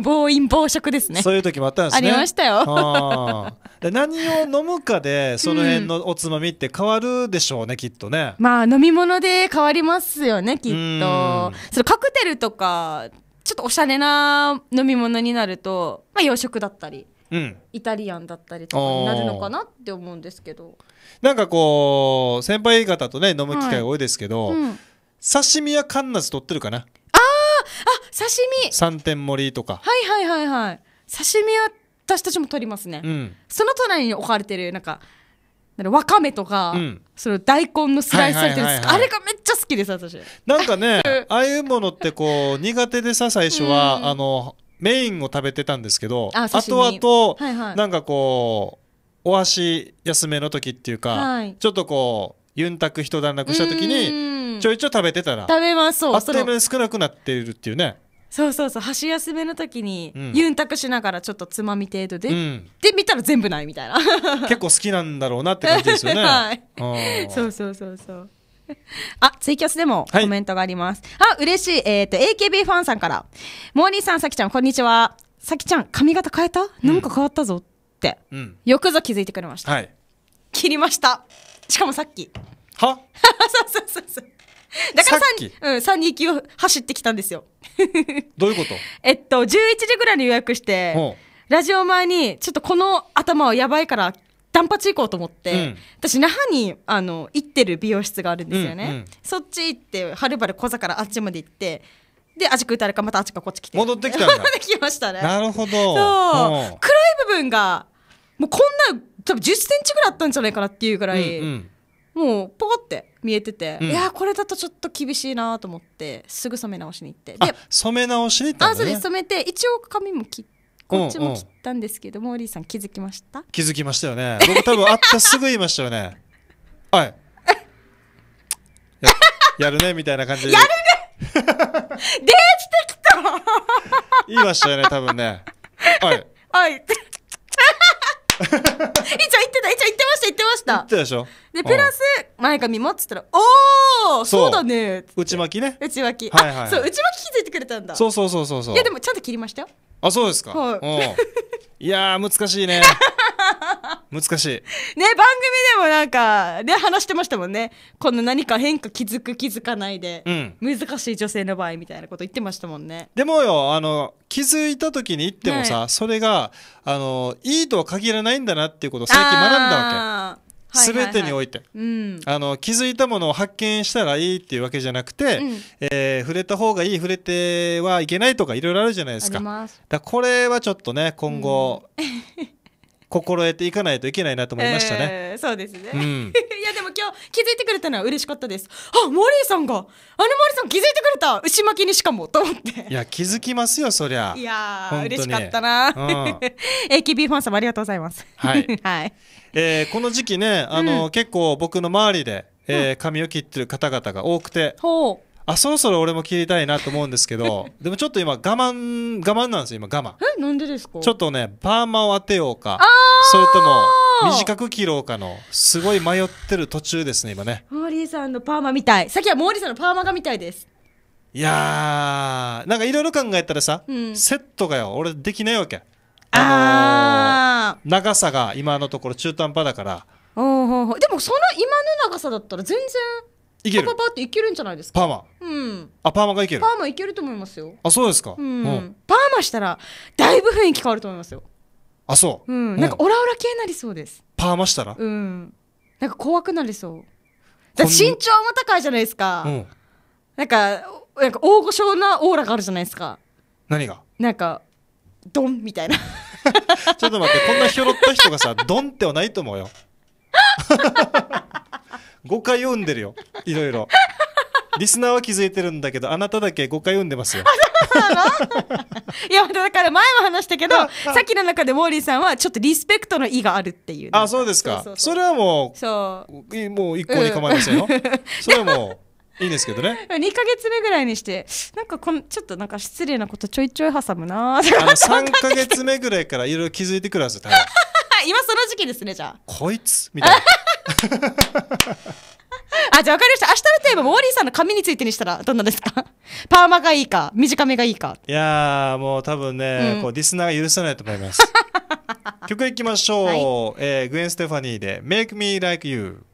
[LAUGHS] 暴飲暴食ですねそういう時もあったんですねありましたよ何を飲むかでその辺のおつまみって変わるでしょうね、うん、きっとねまあ飲み物で変わりますよねきっとそのカクテルとかちょっとおしゃれな飲み物になると、まあ、洋食だったりうん、イタリアンだったりとかになるのかなって思うんですけどなんかこう先輩方とね飲む機会多いですけど、はいうん、刺身やカンナス取ってるかなああ刺身三点盛りとかはいはいはいはい刺身は私たちも取りますね、うん、その隣に置かれてるなんかわかめとか、うん、その大根のスライスされてる、あれがめっちゃ好きです私なんかね [LAUGHS] ああいうものってこう苦手でさ最初は、あのメインを食べてたんですけどあとあはいなんかこうお足休めの時っていうか、はい、ちょっとこうユンタク一段落した時にちょいちょい食べてたら食べますそうあっという間に少なくなってるっていうねそうそうそう箸休めの時に、ゆん、ユンタクしながらちょっとつまみ程度で、うん、で見たら全部ないみたいな [LAUGHS] 結構好きなんだろうなって感じですよね、[LAUGHS] はい、そうそうそうそう [LAUGHS] あ、ツイキャスでもコメントがあります。はい、あ、嬉しい。えっ、ー、と、AKB ファンさんから。モーニーさん、さきちゃん、こんにちは。さきちゃん、髪型変えた、なんか変わったぞって、うん、よくぞ気づいてくれました。はい、切りました。しかもさっき。は [LAUGHS] そうそうそうそう。だから3、うん、3、2級走ってきたんですよ。[LAUGHS] どういうことえっと、11時ぐらいに予約して、ラジオ前に、ちょっとこの頭はやばいから単発行こうと思って、うん、私那覇にあの行ってる美容室があるんですよね、うんうん、そっち行ってはるばる小座からあっちまで行ってであち食うたらかまたあっちかこっち来て戻ってきたんだ [LAUGHS] きましたねなるほどそうい部分がもうこんな多分1 0ンチぐらいあったんじゃないかなっていうぐらい、うんうん、もうポコって見えてて、うん、いやこれだとちょっと厳しいなと思ってすぐ染め直しに行ってで染め直しに行ったんだ、ね、あそうです染めて一応髪も切こっちも切っったんですけどもリーさん気づきました気づきましたよね僕多分会ったすぐ言いましたよね [LAUGHS] はいややるねみたいな感じでやるね [LAUGHS] できてきた言いましたよね多分ねはいはい [LAUGHS] 一応言ってた一応言ってました言ってました言ってたでしょでプラス前髪もっつったら「おおそうだね」内巻きね内巻き、はいはい、そう内巻き気づいてくれたんだそうそうそうそうそういやでもちゃんと切りましたよあそうですか、はい、[LAUGHS] いや難しいね [LAUGHS] 難しいね番組でもなんかね話してましたもんねこの何か変化気づく気づかないで、うん、難しい女性の場合みたいなこと言ってましたもんねでもよあの気づいた時に言ってもさ、はい、それがあのいいとは限らないんだなっていうことを最近学んだわけ全てにおいて、うん、あの気づいたものを発見したらいいっていうわけじゃなくて、うん、えー、触れた方がいい触れてはいけないとかいろいろあるじゃないですかだこれはちょっとね今後、うん心得ていかないといけないなと思いましたね。えー、そうですね。うん、[LAUGHS] いやでも今日気づいてくれたのは嬉しかったです。あ、モリーさんが、あのモリーさん気づいてくれた牛巻きにしかもと思って。いや気づきますよそりゃ。いや嬉しかったな。うん、AKB [LAUGHS] ファン様ありがとうございます。はい。[LAUGHS] はい。えー、この時期ねあの、うん、結構僕の周りで。えー、髪を切ってる方々が多くて、う。あそろそろ俺も切りたいなと思うんですけど [LAUGHS] でもちょっと今我慢我慢なんですよ今我慢えなんでですかちょっとねパーマを当てようかそれとも短く切ろうかのすごい迷ってる途中ですね今ねモーリーさんのパーマみたいさっきはモーリーさんのパーマがみたいですいやーなんかいろいろ考えたらさ、うん、セットがよ俺できないわけあのー、あ長さが今のところ中途半端だからおうほうでもその今の長さだったら全然いけるパパパっていけるんじゃないですかパーマうんあパーマがいけるパーマいけると思いますよあそうですか、うん、パーマしたらだいぶ雰囲気変わると思いますよあそううんなんかオラオラ系なりそうですパーマしたらうんなんか怖くなりそうだ身長も高いじゃないですか、うん、なんかなんか大御所なオーラがあるじゃないですか何がなんかドンみたいな [LAUGHS] ちょっと待ってこんなひょろった人がさドンってはないと思うよ誤回読んでるよいろいろリスナーは気づいてるんだけどあなただけ誤回読んでますよ [LAUGHS] いやだから前も話したけどさっきの中でモーリーさんはちょっとリスペクトの意があるっていうあそうですかそれはもうそうもう一向に構いませんよ、うん、それはもういいですけどね。2か月目ぐらいにして、なんかこのちょっとなんか失礼なことちょいちょい挟むなあの3か月目ぐらいからいろいろ気づいてくるはず、多分 [LAUGHS] 今その時期ですね、じゃあ。こいつみたいな。[LAUGHS] あ、じゃあ分かりました。明日のテーマ、もウォーリーさんの髪についてにしたらどんなですか [LAUGHS] パーマがいいか、短めがいいか。いやー、もう多分ね、うん、こう、リスナーが許さないと思います。[LAUGHS] 曲いきましょう。はい、えー、グエン・ステファニーで、Make Me Like You。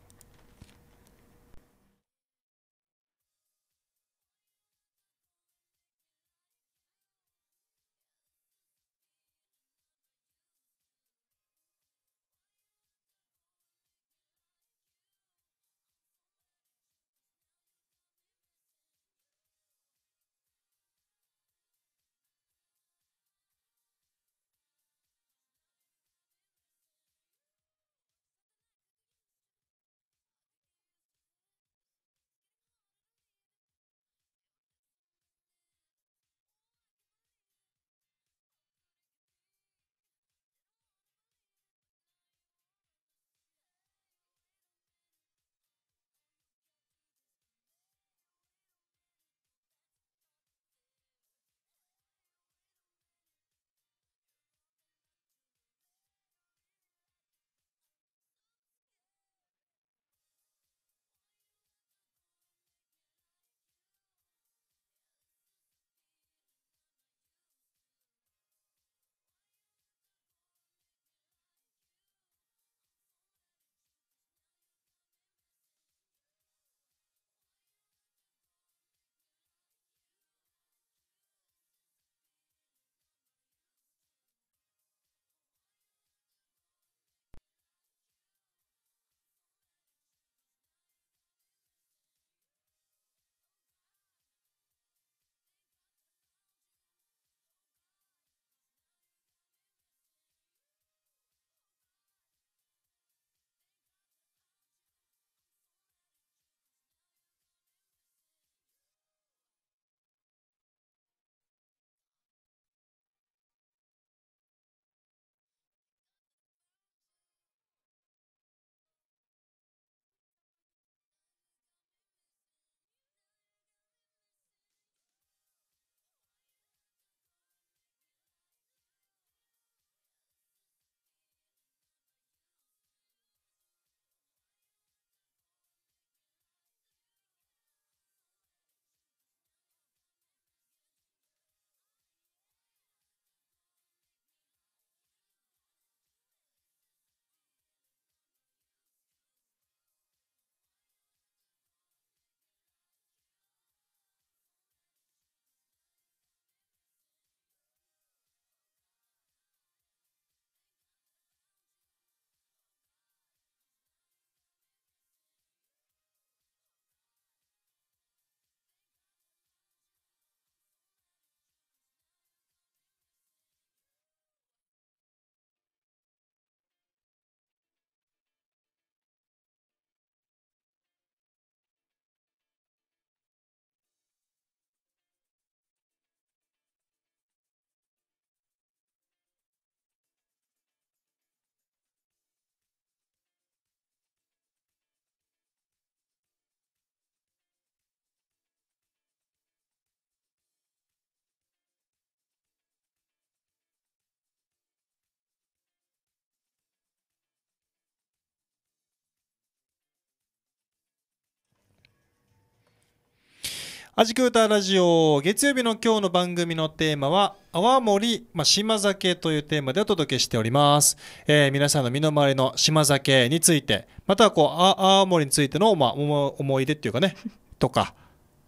アジクータラジオ月曜日の今日の番組のテーマは泡盛、まあ、島酒というテーマでお届けしております、えー、皆さんの身の回りの島酒についてまたはこう泡盛についての、まあ、思い出っていうかね [LAUGHS] とか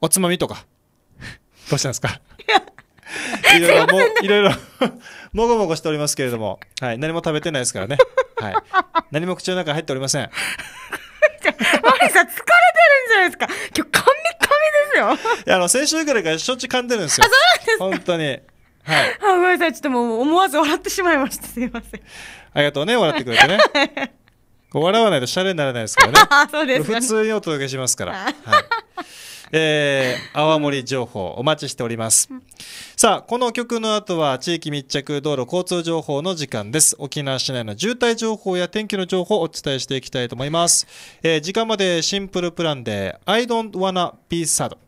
おつまみとかどうしたんですかいろいろも、いろいろもごもごしておりますけれども、はい、何も食べてないですからね。はい。何も口の中に入っておりません。[LAUGHS] マリさん疲れてるんじゃないですか今日ですよ。いや、あの、先週ぐらいからしょっちゅう噛んでるんですよ。あ、そうなんですか本当に。はい。あ、ごめんなさい。ちょっともう思わず笑ってしまいました。すいません。ありがとうね。笑ってくれてね。笑わないとシャレにならないですからね。[LAUGHS] そうです、ね、普通にお届けしますから。はい。えー、泡盛情報お待ちしております。さあ、この曲の後は地域密着道路交通情報の時間です。沖縄市内の渋滞情報や天気の情報をお伝えしていきたいと思います。えー、時間までシンプルプランで I don't wanna be sad。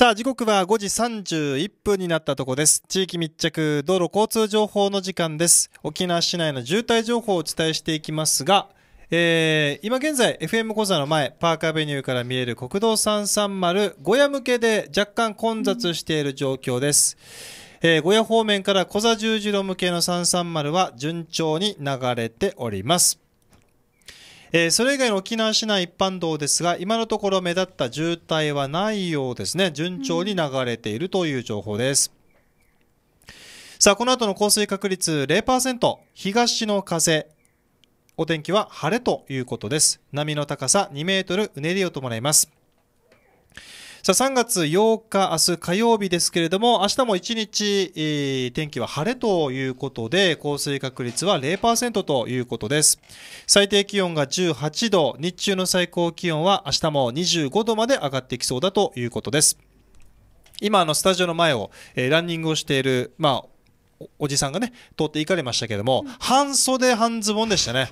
さあ、時刻は5時31分になったとこです。地域密着道路交通情報の時間です。沖縄市内の渋滞情報をお伝えしていきますが、えー、今現在 FM 小座の前、パーカーベニューから見える国道330、小屋向けで若干混雑している状況です。えー、小屋方面から小座十字路向けの330は順調に流れております。えー、それ以外の沖縄市内一般道ですが今のところ目立った渋滞はないようですね順調に流れているという情報です、うん、さあこの後の降水確率0%東の風お天気は晴れということです波の高さ2メートルうねりを伴いますさあ3月8日、明日火曜日ですけれども、明日も1日、えー、天気は晴れということで、降水確率は0%ということです。最低気温が18度、日中の最高気温は明日も25度まで上がってきそうだということです。今、あの、スタジオの前を、えー、ランニングをしている、まあお、おじさんがね、通って行かれましたけれども、半袖半ズボンでしたね。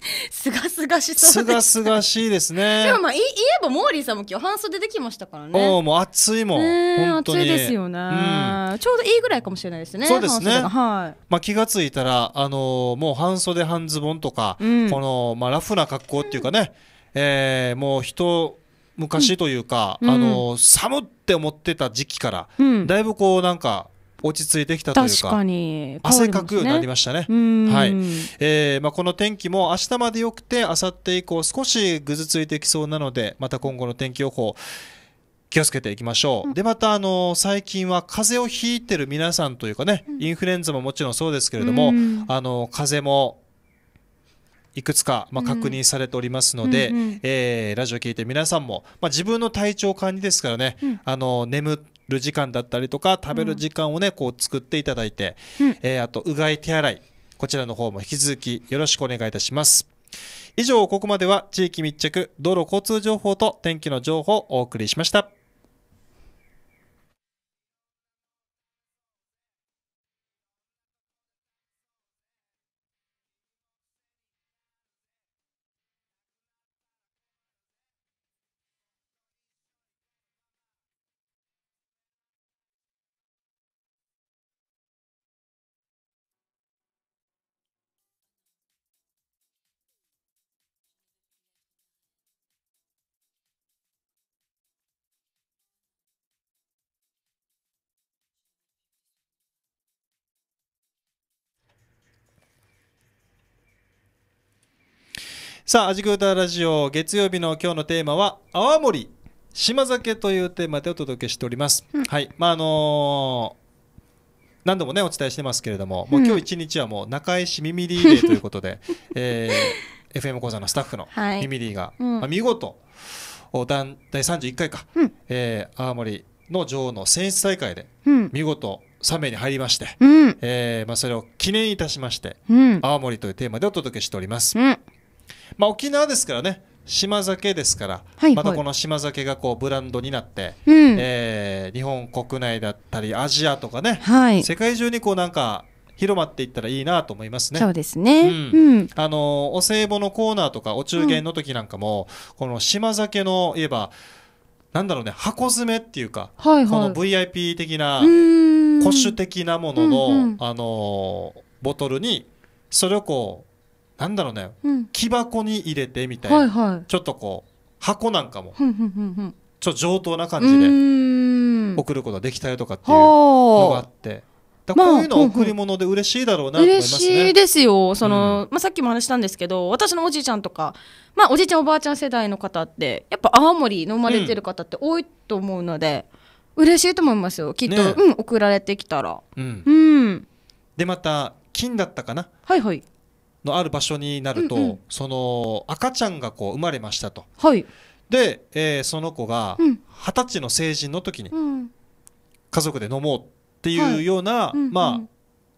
[LAUGHS] すがすがしそうすがすがしいですね [LAUGHS] でもまあ言えばモーリーさんも今日半袖できましたからねおもう暑いもん、に暑いですよね、うん、ちょうどいいぐらいかもしれないですねそうですねはい、まあ、気がついたら、あのー、もう半袖半ズボンとか、うん、この、まあ、ラフな格好っていうかね、うん、えー、もう人昔というか、うん、あのー、寒って思ってた時期から、だいぶこうなんか落ち着いてきたというか、ね、汗かくようになりましたね。はいえーまあ、この天気も明日まで良くて、明後日以降、少しぐずついてきそうなので、また今後の天気予報、気をつけていきましょう。うん、で、また、あの、最近は風邪をひいてる皆さんというかね、うん、インフルエンザももちろんそうですけれども、あの、風邪も、いくつか、まあ、確認されておりますので、うんうん、えー、ラジオ聞いて皆さんも、まあ、自分の体調管理ですからね、あの眠っる時間だったりとか食べる時間をね、こう作っていただいて、うん、えー、あとうがい手洗いこちらの方も引き続きよろしくお願いいたします以上ここまでは地域密着道路交通情報と天気の情報をお送りしましたさあ、味くうたラジオ、月曜日の今日のテーマは、泡盛、島酒というテーマでお届けしております。うん、はい。まあ、あのー、何度もね、お伝えしてますけれども、もう今日一日はもう中江市ミリーデーということで、[LAUGHS] えー、FM 講座のスタッフのミリーが、はいうん、まあ、見事、第31回か、うん、えー、泡盛の女王の選出大会で、見事、3名に入りまして、うん、えー、まあ、それを記念いたしまして、うん、泡盛というテーマでお届けしております。うんまあ、沖縄ですからね島酒ですから、はい、またこの島酒がこうブランドになって、うん、えー、日本国内だったりアジアとかね、はい、世界中にこうなんか広まっていったらいいなと思いますね。そうですね。うん。うん、あのお歳暮のコーナーとかお中元の時なんかも、うん、この島酒のいえばなんだろうね箱詰めっていうか、はいはい、この VIP 的な古酒的なものの、うんうん、あのボトルにそれをこうなんだろうね、うん、木箱に入れてみたいな、はいはい、ちょっとこう箱なんかもちょっと上等な感じで送ることができたよとかっていうのがあって。こういうの贈り物で嬉しいだろうなと思いますね。嬉しいですよ。その、うん、まあ、さっきも話したんですけど、私のおじいちゃんとか、まあ、おじいちゃんおばあちゃん世代の方って、やっぱ青森の生まれてる方って多いと思うので、うん、嬉しいと思いますよ。きっと、ね、うん、送られてきたら。うん。うん、で、また、金だったかな。はいはい。のある場所になると、うんうん、その赤ちゃんがこう生まれましたと、はい、で、えー、その子が二十歳の成人の時に家族で飲もうっていうような、はい、まあ、うんうん、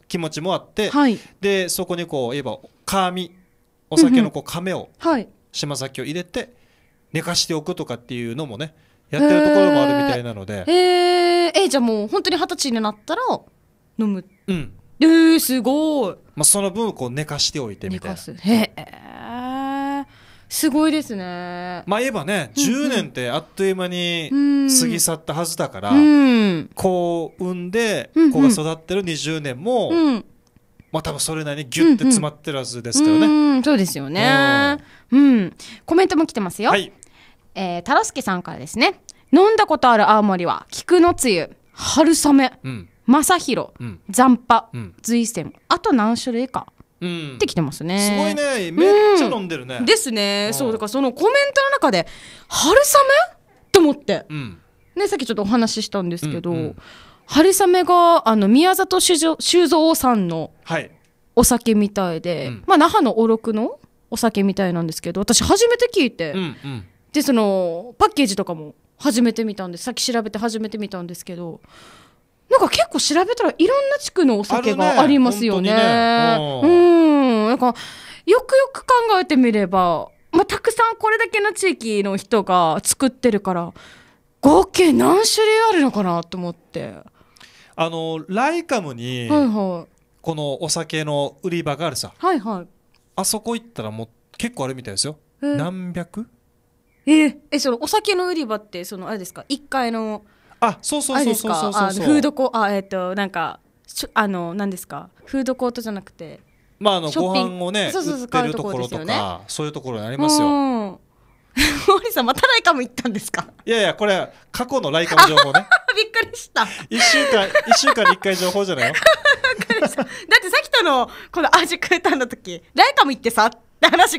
気持ちもあって、はい、でそこにこういえば紙お酒のこう亀を、うんうん、島崎を入れて寝かしておくとかっていうのもねやってるところもあるみたいなのでえー、えー、じゃあもう本当に二十歳になったら飲む、うん、えー、すごい。まあ、その分こう寝かしておいてみたいな。へえ。すごいですね。まあ言えばね、10年ってあっという間に過ぎ去ったはずだから、うん、子を産んで、子が育ってる20年も、うんまあ多分それなりにギュッて詰まってるはずですけどね。うんうんうん、そうですよね、うん。うん。コメントも来てますよ。はい。えー、たらすけさんからですね。飲んだことある青森は、菊のつゆ、春雨。うん。正弘、残波、随戦あと何種類かうん、ってきてますね、すごいねめっちゃ飲んでるね、うん、ですね、そうだからそのコメントの中で春雨と思って、ねさっきちょっとお話ししたんですけど、うんうん、春雨があの宮里修造さんのお酒みたいで、はい、まあ那覇のおろくのお酒みたいなんですけど私初めて聞いて、うんうん、でそのパッケージとかも初めて見たんでさっき調べて初めて見たんですけどなんか結構調べたらいろんな地区のお酒がありますよね。ねねうん。なんか、よくよく考えてみれば、まあ、たくさんこれだけの地域の人が作ってるから、合計何種類あるのかなと思って。あの、ライカムに、はいはい、このお酒の売り場があるさ。はいはい。あそこ行ったらもう結構あるみたいですよ。何百ええ、そのお酒の売り場って、そのあれですか、1階のあそうそうそうそうそうそうフードコあえっ、ー、となんかあのなんですかフードコートじゃなくてまああのご飯をねそうそうそう売ってるところとか、ね、そういうところにありますよ。[LAUGHS] 森さんまたライカム行ったんですかいやいやこれ過去のライカム情報ね [LAUGHS] びっくりした1週間1週間に1回情報じゃないよ [LAUGHS] だってさっきとのこの味食うたんの時ライカム行ってさって話が必ず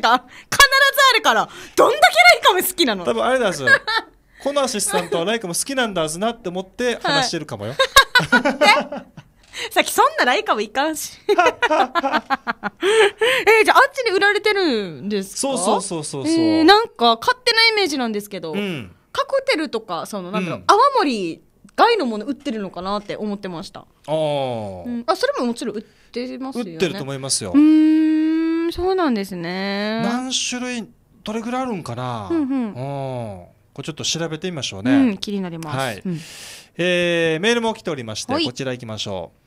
あるからどんだけライカム好きなの多分あれだぞ。すこのアシスタントはライカも好きなんだずなって思って話してるかもよ。[LAUGHS] さっきそんなライカもいかんし。[LAUGHS] えー、じゃああっちに売られてるんですかそうそうそうそうそう、えー、なんか勝手なイメージなんですけど、うん、カクテルとか、その、なんだろう、うん、泡盛外のもの売ってるのかなって思ってました。あ、あ、うん、あ、それももちろん売ってますよね。売ってると思いますよ。うん、そうなんですね。何種類、どれぐらいあるんかな。うん、うん、これちょっと調べてみましょうね、うん、気になります、はいうん、えー、メールも来ておりまして、こちら行きましょう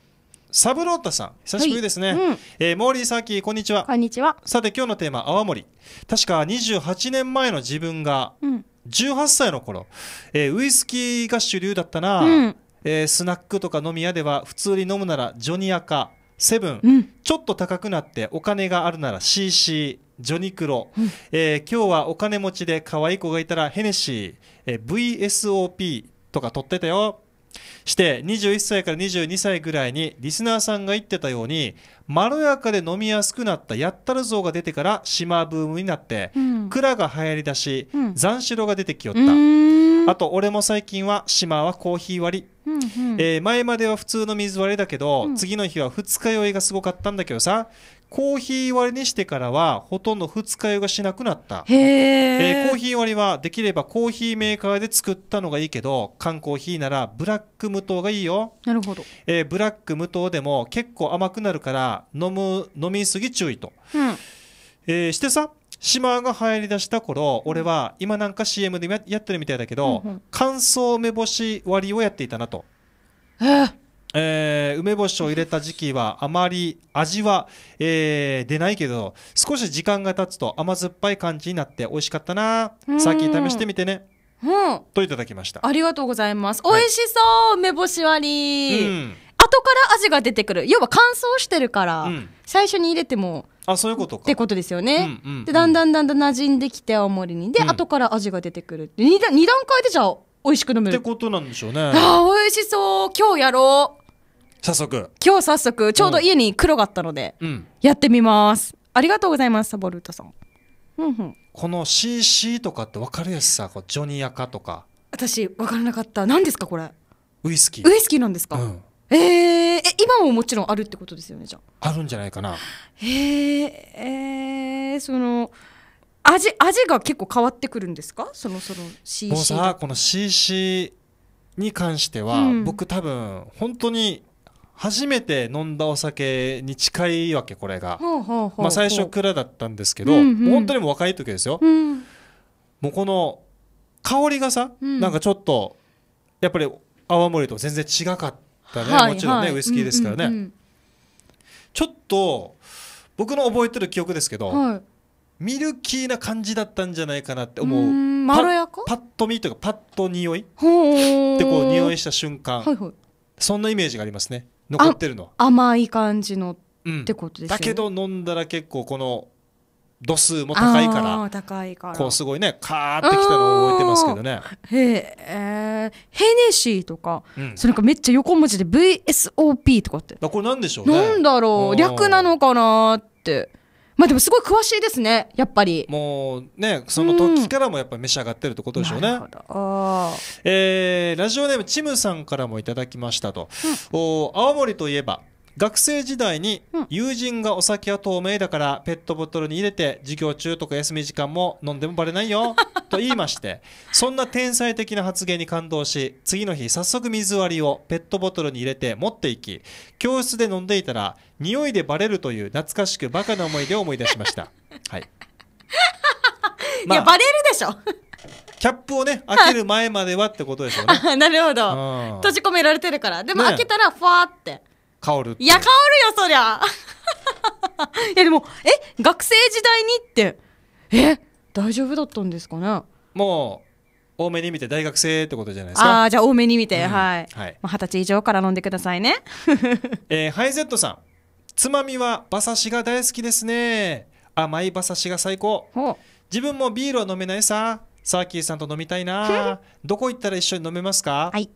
サブロータさん久しぶりですね、はいうん、えー、モーリーさきこんにちはこんにちはさて今日のテーマ泡盛確か28年前の自分が18歳の頃、えー、ウイスキーが主流だったな、うん、えー、スナックとか飲み屋では普通に飲むならジョニアかセブン、うん、ちょっと高くなってお金があるなら CC ジョニクロ、うん、えー、今日はお金持ちで可愛い子がいたらヘネシー、えー、VSOP とか撮ってたよして21歳から22歳ぐらいにリスナーさんが言ってたようにまろやかで飲みやすくなったやったる像が出てから島ブームになって、うん、蔵が流行りだし、うん、残白が出てきよったあと俺も最近は島はコーヒー割り、うんうん、えー、前までは普通の水割りだけど、うん、次の日は二日酔いがすごかったんだけどさコーヒー割りにしてからはほとんど二日酔いがしなくなった、えー、コーヒー割りはできればコーヒーメーカーで作ったのがいいけど缶コーヒーならブラック無糖がいいよなるほど、えー、ブラック無糖でも結構甘くなるから飲む飲みすぎ注意と、うん、えー、してさ島が入り出した頃俺は今なんか CM でやってるみたいだけど、うんうん、乾燥梅干し割りをやっていたなとえーえー、梅干しを入れた時期はあまり味は、えー、出ないけど少し時間が経つと甘酸っぱい感じになって美味しかったなさっき試してみてねうんといただきましたありがとうございます美味しそう、はい、梅干し割り、うん、後から味が出てくる要は乾燥してるから、うん、最初に入れてもあそういうことってことですよね、うんうんうん、でだんだんだんだん馴染んできて青森にで、うん、後から味が出てくる 2, 2段階でじゃあ美味しく飲めるってことなんでしょうねあ美味しそう今日やろう早速今日早速ちょうど家に黒があったので、やってみますありがとうございますサボルータさん、うんうん、この CC とかって分かるやつさこうジョニアカとか私分からなかった何ですかこれウイスキーウイスキーなんですか、うん、えー、え今ももちろんあるってことですよねじゃああるんじゃないかなへええー、その味味が結構変わってくるんですかそのその CC もうさこの CC に関しては、うん、僕多分本当に初めて飲んだお酒に近いわけこれが、ま最初蔵だったんですけど、うんうん、本当にも若い時ですよ、うん、もうこの香りがさ、うん、なんかちょっとやっぱり泡盛と全然違かったね、はい、もちろんね、ウイスキーですからね、うんうんうん、ちょっと僕の覚えてる記憶ですけど、はい、ミルキーな感じだったんじゃないかなって思うまろやかパッと見というかパッと匂いってこう匂いした瞬間、はいはい、そんなイメージがありますね残ってるの甘い感じのってことですよだけど飲んだら結構この度数も高いから高いからこうすごいねカーってきたのを覚えてますけどねへえー、ヘネシーとか、うん、それかめっちゃ横文字で VSOP とかってこれなんでしょうねなんだろう略なのかなってまあでもすごい詳しいですねやっぱりもうねその時からもやっぱり召し上がってるってことでしょうね、うん、えー、ラジオネームチムさんからもいただきましたと、うん、お青森といえば学生時代に友人がお酒は透明だからペットボトルに入れて授業中とか休み時間も飲んでもバレないよ [LAUGHS] と言いましてそんな天才的な発言に感動し次の日早速水割りをペットボトルに入れて持っていき教室で飲んでいたら匂いでバレるという懐かしくバカな思い出を思い出しました。[LAUGHS] はい、いやバレるでしょキャップをね開ける前まではってことでしょうね。[LAUGHS] なるほど、閉じ込められてるからでも、開けたらふわって。香るいや香るよそりゃ [LAUGHS] いやでもえ学生時代にってえ大丈夫だったんですかねもう多めに見て大学生ってことじゃないですかああじゃあ多めに見て、うん、はい二十、はい歳以上から飲んでくださいね、[LAUGHS] えー、ハイゼットさんつまみは馬刺しが大好きですね甘い馬刺しが最高自分もビールは飲めないさサーキーさんと飲みたいな [LAUGHS] どこ行ったら一緒に飲めますか、はい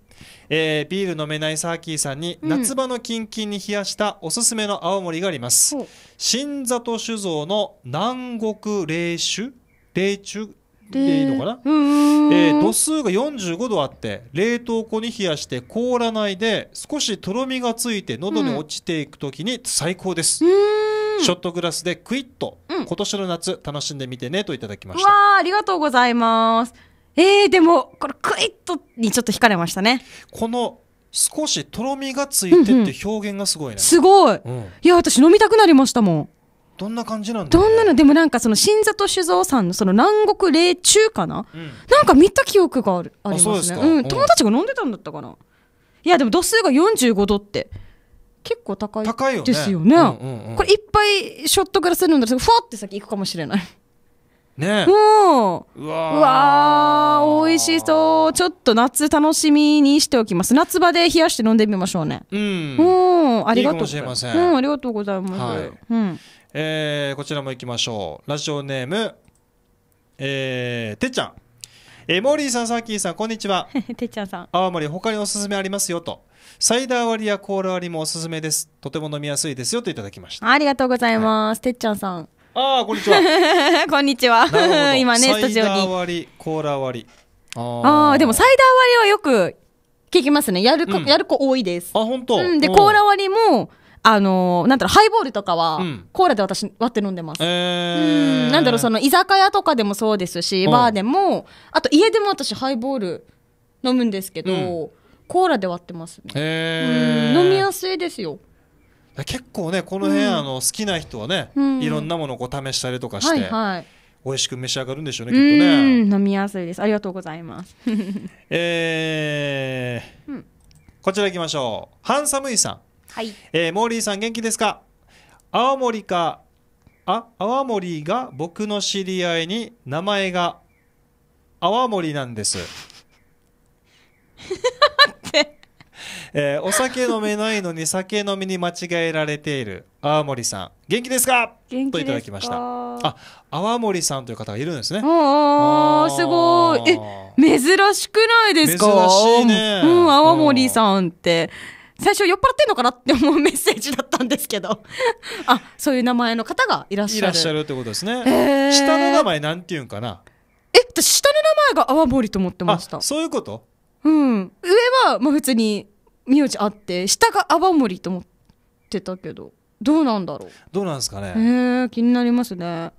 えー、ビール飲めないサーキーさんに、うん、夏場のキンキンに冷やしたおすすめの青森があります、うん、新里酒造の南国冷酒冷中でいいのかな、えー、度数が45度あって冷凍庫に冷やして凍らないで少しとろみがついて喉に落ちていく時に最高です、ショットグラスでクイッと、うん、今年の夏楽しんでみてねといただきましたわありがとうございますえー、でもこれクイッとにちょっと惹かれましたねこの少しとろみがついてって表現がすごいね、うんうん、すごい、うん、いや私飲みたくなりましたもんどんな感じなんどんなのでもなんかその新里酒造さんのその南国霊中かな、うん、なんか見た記憶があるありますねうん、友達が飲んでたんだったかな、うん、いやでも度数が45度って結構高いですよね、ねうんうん、これいっぱいショットグラス飲んだらふわって先行くかもしれないねうんうわう美味しそうちょっと夏楽しみにしておきます夏場で冷やして飲んでみましょうねうんうんありがとうございますうんありがとうございます、はい、うん、えー、こちらもいきましょうラジオネームえー、てっちゃんえー、モーリーさん、サーキーさん、こんにちは。[LAUGHS] てっちゃんさん。青森、他におすすめありますよと。サイダー割りやコーラ割りもおすすめです。とても飲みやすいですよといただきました。ありがとうございます。はい、てっちゃんさん。ああこんにちは [LAUGHS] こんにちは今ねスタジオにサイダー割りコーラ割りああでもサイダー割りはよく聞きますねやる,、うん、やる子多いですあ本当、うん、でコーラ割りもあのー、なんだろう、ハイボールとかは、コーラで私、割って飲んでます。うん、なんだろう、その、居酒屋とかでもそうですし、バーでも、あと家でも私、ハイボール飲むんですけど、うん、コーラで割ってますね、飲みやすいですよ。結構ねこの辺、うん、あの好きな人はね、うん、いろんなものをこう試したりとかして、はいはい、美味しく召し上がるんでしょうねきっとね飲みやすいですありがとうございます [LAUGHS] えー、うん、こちらいきましょうハンサムイさん、はいえー、モーリーさん元気ですか青森かあ泡森が僕の知り合いに名前が泡森なんです [LAUGHS] えー、お酒飲めないのに酒飲みに間違えられている泡森さん元気ですかといただきましたあ泡森さんという方がいるんですねああすごいえ珍しくないですか珍しいね、うん、泡森さんって、最初酔っ払ってんのかなって思う [LAUGHS] メッセージだったんですけどあそういう名前の方がいらっしゃるいらっしゃるってことですね、えー、下の名前なんていうんかなえ私下の名前が泡盛と思ってましたそういうことうん上は、まあ、普通に名字あって下が泡盛と思ってたけどどうなんだろうどうなんですかねえー、気になりますね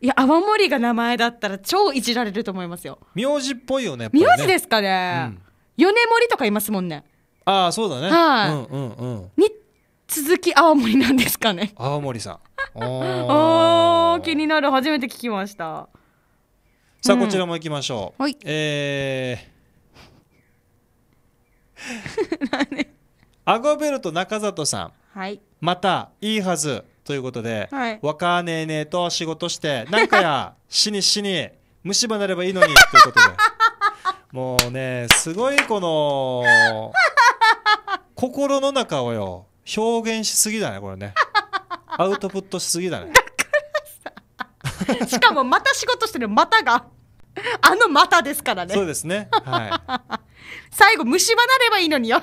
いや泡盛が名前だったら超いじられると思いますよ名字っぽいよねね名字ですかね、うん、米盛とかいますもんねああそうだねはい、うんうんうんに続き泡盛なんですかね泡盛さん [LAUGHS] ああ気になる初めて聞きましたさあこちらも行きましょう、はいえーア [LAUGHS] ゴベルト中里さん、はい、またいいはずということで、はい、わかねえねえと仕事してなんかや [LAUGHS] 死に死に虫歯なればいいのにということで [LAUGHS] もうねすごいこの心の中をよ表現しすぎだねこれねアウトプットしすぎだねしかもまた仕事してるまたが [LAUGHS] あのまたですからね。そうですね。はい。[LAUGHS] 最後虫歯なればいいのによ。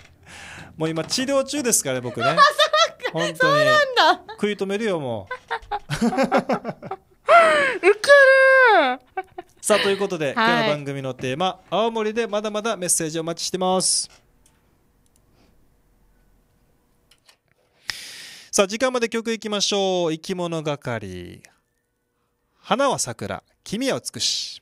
[LAUGHS] もう今治療中ですから、ね、僕ね。あ、そうそうなんだ。食い止めるよもう。ウケる。さあということで、はい、今日の番組のテーマ青森でまだまだメッセージお待ちしてます。さあ時間まで曲いきましょう生き物係花は桜君はくし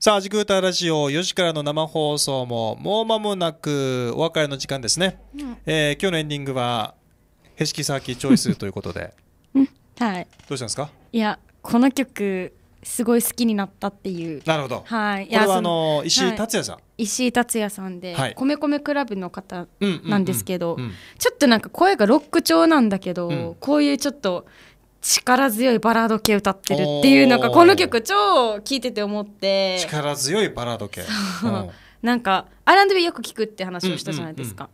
さあ、ジクータラジオ4時からの生放送ももう間もなくお別れの時間ですね。うん、えー、今日のエンディングはへしきさきチョイスということで。はい。どうしたんですか？いや、この曲すごい好きになったっていう。なるほど。はい。いこれはあの石井達也さん。はい、石井達也さんで、はい、米米クラブの方なんですけど、ちょっとなんか声がロック調なんだけど、うん、こういうちょっと。力強いバラード系歌ってるっていうのがこの曲超聴いてて思って力強いバラード系、うん、なんか R&B よく聴くって話をしたじゃないですか、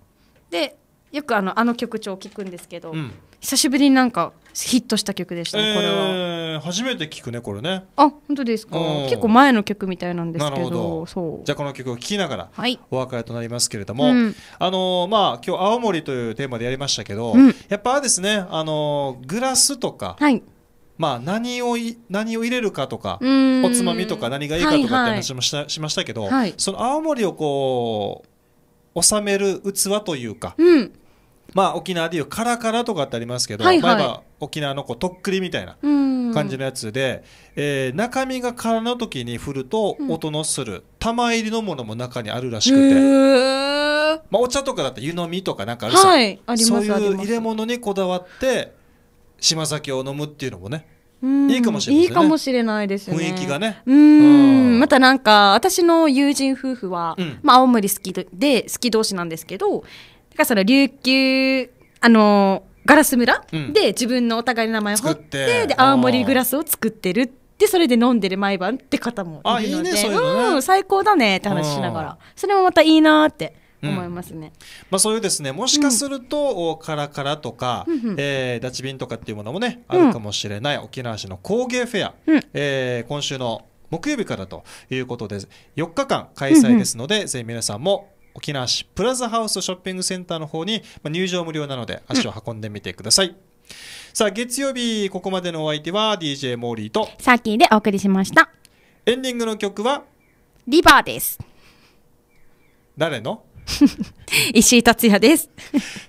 うんうんうん、でよくあのあの曲調聞くんですけど、うん、久しぶりになんかヒットした曲でしたね、これは、えー、初めて聞くねこれねあ本当ですか結構前の曲みたいなんですけどそうじゃあこの曲を聴きながらお別れとなりますけれども、はいうん、あのー、まあ今日青森というテーマでやりましたけど、うん、やっぱですねあのー、グラスとか、はい、まあ、何を何を入れるかとかおつまみとか何がいいかとかって話もしたはいはい、しましたけど、はい、その青森をこう収める器というか、うん、まあ、沖縄でいうカラカラとかってありますけど、はいはい、沖縄のこうとっくりみたいな感じのやつで、えー、中身が空の時に振ると音のする玉入りのものも中にあるらしくて、まあ、お茶とかだって湯飲みとかなんかあるさ、はい、そういう入れ物にこだわって島酒を飲むっていうのもねいいかもしれない、ね、いいかもしれないですね。雰囲気がね。うん。またなんか、私の友人夫婦は、うん、まあ、青森好きで、好き同士なんですけど、かその琉球、あのー、ガラス村、で自分のお互いの名前を掘ってで青森グラスを作ってるでそれで飲んでる毎晩って方もいるので、ねね、うん、最高だねって話しながらそれもまたいいなって思いますね、うん、まあ、そういうですねもしかすると、うん、カラカラとか、うん、えー、ダチビンとかっていうものもね、うん、あるかもしれない沖縄市の工芸フェア、うん、えー、今週の木曜日からということで4日間開催ですので、ぜひ皆さんも沖縄市プラザハウスショッピングセンターの方に、ま入場無料なので足を運んでみてください。うん、さあ、月曜日、ここまでのお相手は DJ モーリーとサーキーでお送りしました。エンディングの曲はリバーです。誰の [LAUGHS] 石井達也です。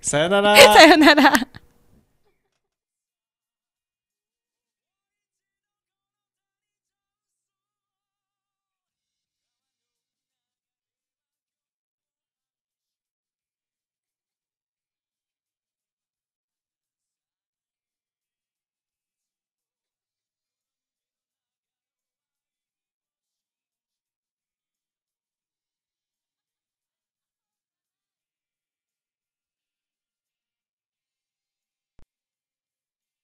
さよなら。[LAUGHS] さよなら。